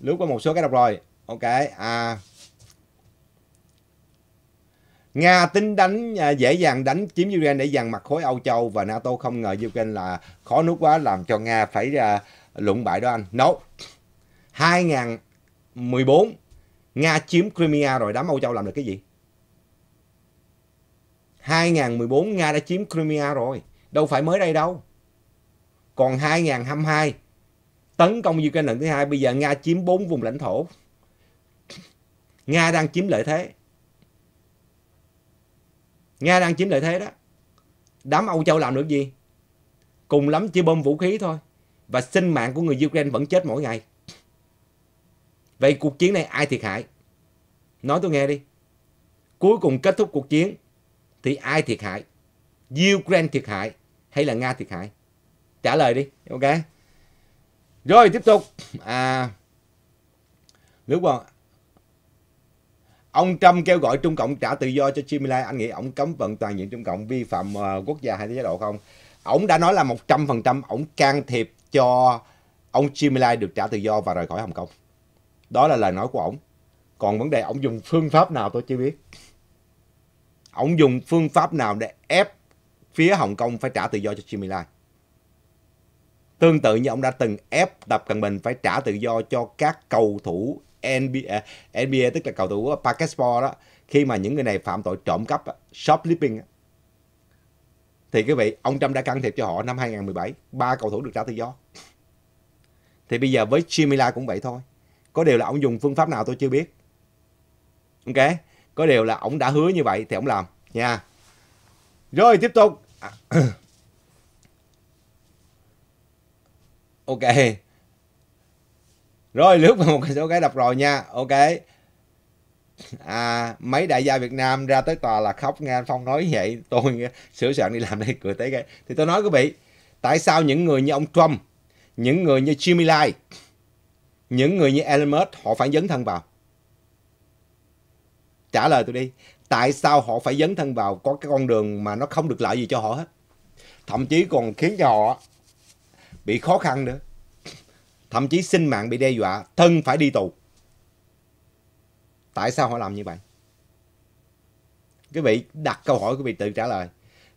lúc có một số cái đọc rồi. Ok. À Nga tính đánh à, dễ dàng đánh chiếm Ukraine để dằn mặt khối Âu Châu và NATO không ngờ Ukraine là khó nuốt quá làm cho Nga phải à, lụng bại đó anh. No. 2014 Nga chiếm Crimea rồi đám Âu Châu làm được cái gì? 2014 Nga đã chiếm Crimea rồi, đâu phải mới đây đâu. Còn 2022 tấn công Ukraine lần thứ hai, bây giờ Nga chiếm 4 vùng lãnh thổ. Nga đang chiếm lợi thế. Nga đang chiếm lợi thế đó. Đám Âu Châu làm được gì? Cùng lắm chỉ bơm vũ khí thôi. Và sinh mạng của người Ukraine vẫn chết mỗi ngày. Vậy cuộc chiến này ai thiệt hại? Nói tôi nghe đi. Cuối cùng kết thúc cuộc chiến thì ai thiệt hại? Ukraine thiệt hại hay là Nga thiệt hại? Trả lời đi, ok? Rồi tiếp tục. À, Lữ Quang Ông Trump kêu gọi Trung Cộng trả tự do cho Chimilai, anh nghĩ ông cấm vận toàn diện Trung Cộng vi phạm uh, quốc gia hay thế giới độ không? Ông đã nói là 100% ông can thiệp cho ông Chimilai được trả tự do và rời khỏi Hồng Kông. Đó là lời nói của ông. Còn vấn đề ông dùng phương pháp nào tôi chưa biết. Ông dùng phương pháp nào để ép phía Hồng Kông phải trả tự do cho Chimilai. Tương tự như ông đã từng ép Tập Cận Bình phải trả tự do cho các cầu thủ NBA, NBA tức là cầu thủ của Pakistan đó khi mà những người này phạm tội trộm cắp shoplifting thì quý vị ông Trump đã can thiệp cho họ năm 2017 ba cầu thủ được trả tự do thì bây giờ với Chimila cũng vậy thôi có điều là ông dùng phương pháp nào tôi chưa biết ok có điều là ông đã hứa như vậy thì ông làm nha rồi tiếp tục à, ok rồi lướt vào một số cái đọc rồi nha. Ok. À, mấy đại gia Việt Nam ra tới tòa là khóc nghe Phong nói vậy. Tôi sửa soạn đi làm đây cười tới cái. Thì tôi nói quý vị, tại sao những người như ông Trump, những người như Jimmy Lai, những người như Elon Musk họ phải dấn thân vào? Trả lời tôi đi. Tại sao họ phải dấn thân vào có cái con đường mà nó không được lợi gì cho họ hết? Thậm chí còn khiến cho họ bị khó khăn nữa thậm chí sinh mạng bị đe dọa, thân phải đi tù. Tại sao họ làm như vậy? Quý vị đặt câu hỏi, quý vị tự trả lời.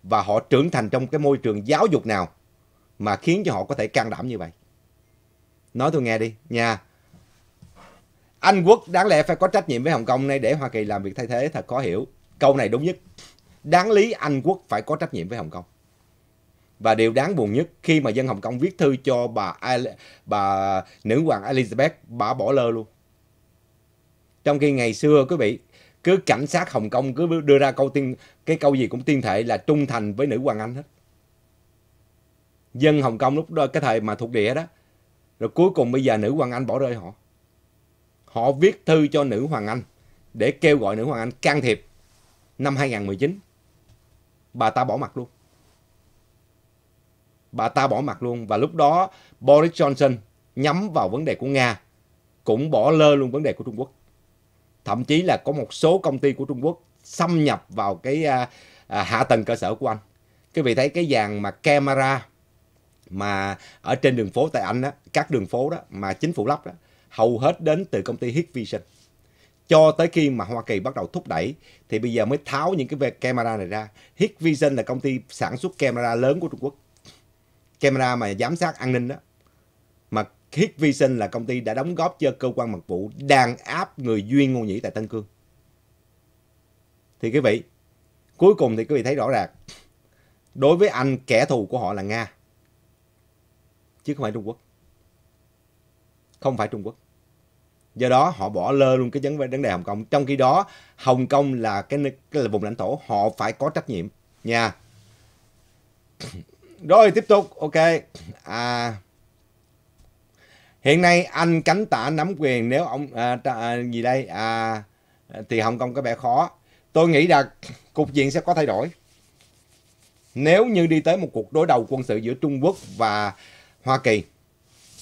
Và họ trưởng thành trong cái môi trường giáo dục nào mà khiến cho họ có thể can đảm như vậy? Nói tôi nghe đi, nha. Anh Quốc đáng lẽ phải có trách nhiệm với Hồng Kông nay để Hoa Kỳ làm việc thay thế thật khó hiểu. Câu này đúng nhất. Đáng lý Anh Quốc phải có trách nhiệm với Hồng Kông. Và điều đáng buồn nhất khi mà dân Hồng Kông viết thư cho bà bà nữ hoàng Elizabeth, bà bỏ lơ luôn. Trong khi ngày xưa quý vị, cứ cảnh sát Hồng Kông cứ đưa ra câu tiên cái câu gì cũng tiên thệ là trung thành với nữ hoàng Anh hết. Dân Hồng Kông lúc đó cái thời mà thuộc địa đó. Rồi cuối cùng bây giờ nữ hoàng Anh bỏ rơi họ. Họ viết thư cho nữ hoàng Anh để kêu gọi nữ hoàng Anh can thiệp năm 2019. Bà ta bỏ mặt luôn bà ta bỏ mặt luôn và lúc đó Boris Johnson nhắm vào vấn đề của Nga cũng bỏ lơ luôn vấn đề của Trung Quốc. Thậm chí là có một số công ty của Trung Quốc xâm nhập vào cái à, à, hạ tầng cơ sở của anh. Quý vị thấy cái dàn mà camera mà ở trên đường phố tại Anh á, các đường phố đó mà chính phủ lắp đó, hầu hết đến từ công ty Hikvision. Cho tới khi mà Hoa Kỳ bắt đầu thúc đẩy thì bây giờ mới tháo những cái camera này ra. Hikvision là công ty sản xuất camera lớn của Trung Quốc camera mà giám sát an ninh đó mà Hit Vision là công ty đã đóng góp cho cơ quan mật vụ đàn áp người duyên ngô nhĩ tại Tân Cương. Thì quý vị, cuối cùng thì quý vị thấy rõ ràng, đối với anh kẻ thù của họ là Nga, chứ không phải Trung Quốc. Không phải Trung Quốc. Do đó họ bỏ lơ luôn cái vấn vấn đề Hồng Kông. Trong khi đó, Hồng Kông là cái, cái là vùng lãnh thổ họ phải có trách nhiệm nha. Rồi tiếp tục, ok. À, hiện nay anh cánh tả nắm quyền nếu ông à, à, gì đây à, thì Hồng Kông có vẻ khó. Tôi nghĩ là cục diện sẽ có thay đổi. Nếu như đi tới một cuộc đối đầu quân sự giữa Trung Quốc và Hoa Kỳ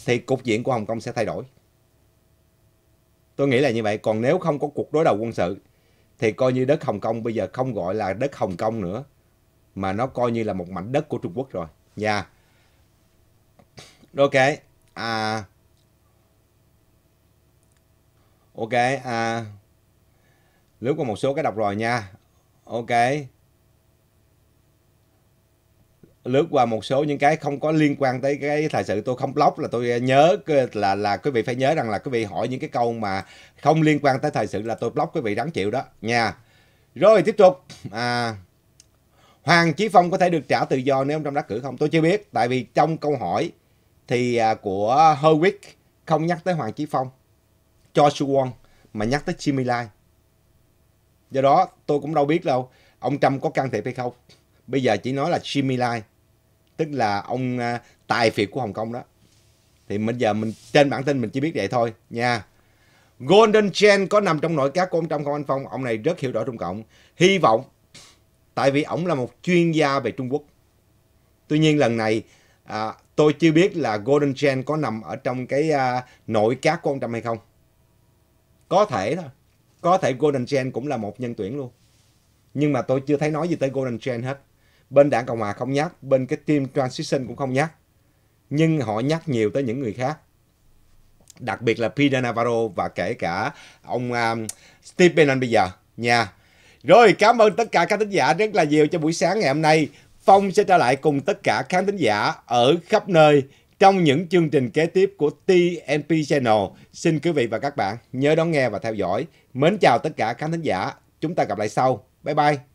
thì cục diện của Hồng Kông sẽ thay đổi. Tôi nghĩ là như vậy. Còn nếu không có cuộc đối đầu quân sự thì coi như đất Hồng Kông bây giờ không gọi là đất Hồng Kông nữa mà nó coi như là một mảnh đất của Trung Quốc rồi nha. Yeah. Ok. À Ok à lướt qua một số cái đọc rồi nha. Ok. Lướt qua một số những cái không có liên quan tới cái thời sự tôi không block là tôi nhớ là là quý vị phải nhớ rằng là quý vị hỏi những cái câu mà không liên quan tới thời sự là tôi block quý vị đáng chịu đó nha. Rồi tiếp tục. À Hoàng Chí Phong có thể được trả tự do nếu ông Trump đắc cử không? Tôi chưa biết, tại vì trong câu hỏi thì à, của Herwick không nhắc tới Hoàng Chí Phong, Joshua Wong mà nhắc tới Jimmy Lai. Do đó tôi cũng đâu biết đâu ông Trump có can thiệp hay không. Bây giờ chỉ nói là Jimmy Lai, tức là ông à, tài phiệt của Hồng Kông đó. Thì bây giờ mình trên bản tin mình chỉ biết vậy thôi nha. Golden Chen có nằm trong nội các của ông Trump không anh Phong? Ông này rất hiểu rõ Trung Cộng. Hy vọng tại vì ổng là một chuyên gia về Trung Quốc. Tuy nhiên lần này à, tôi chưa biết là Golden Chen có nằm ở trong cái à, nội các của ông Trump hay không. Có thể thôi. Có thể Golden Chen cũng là một nhân tuyển luôn. Nhưng mà tôi chưa thấy nói gì tới Golden Chen hết. Bên đảng Cộng Hòa không nhắc, bên cái team Transition cũng không nhắc. Nhưng họ nhắc nhiều tới những người khác. Đặc biệt là Peter Navarro và kể cả ông um, Steve Bannon bây giờ. Nha. Yeah rồi cảm ơn tất cả các thính giả rất là nhiều cho buổi sáng ngày hôm nay. Phong sẽ trở lại cùng tất cả khán thính giả ở khắp nơi trong những chương trình kế tiếp của TNP Channel. Xin quý vị và các bạn nhớ đón nghe và theo dõi. Mến chào tất cả khán thính giả. Chúng ta gặp lại sau. Bye bye.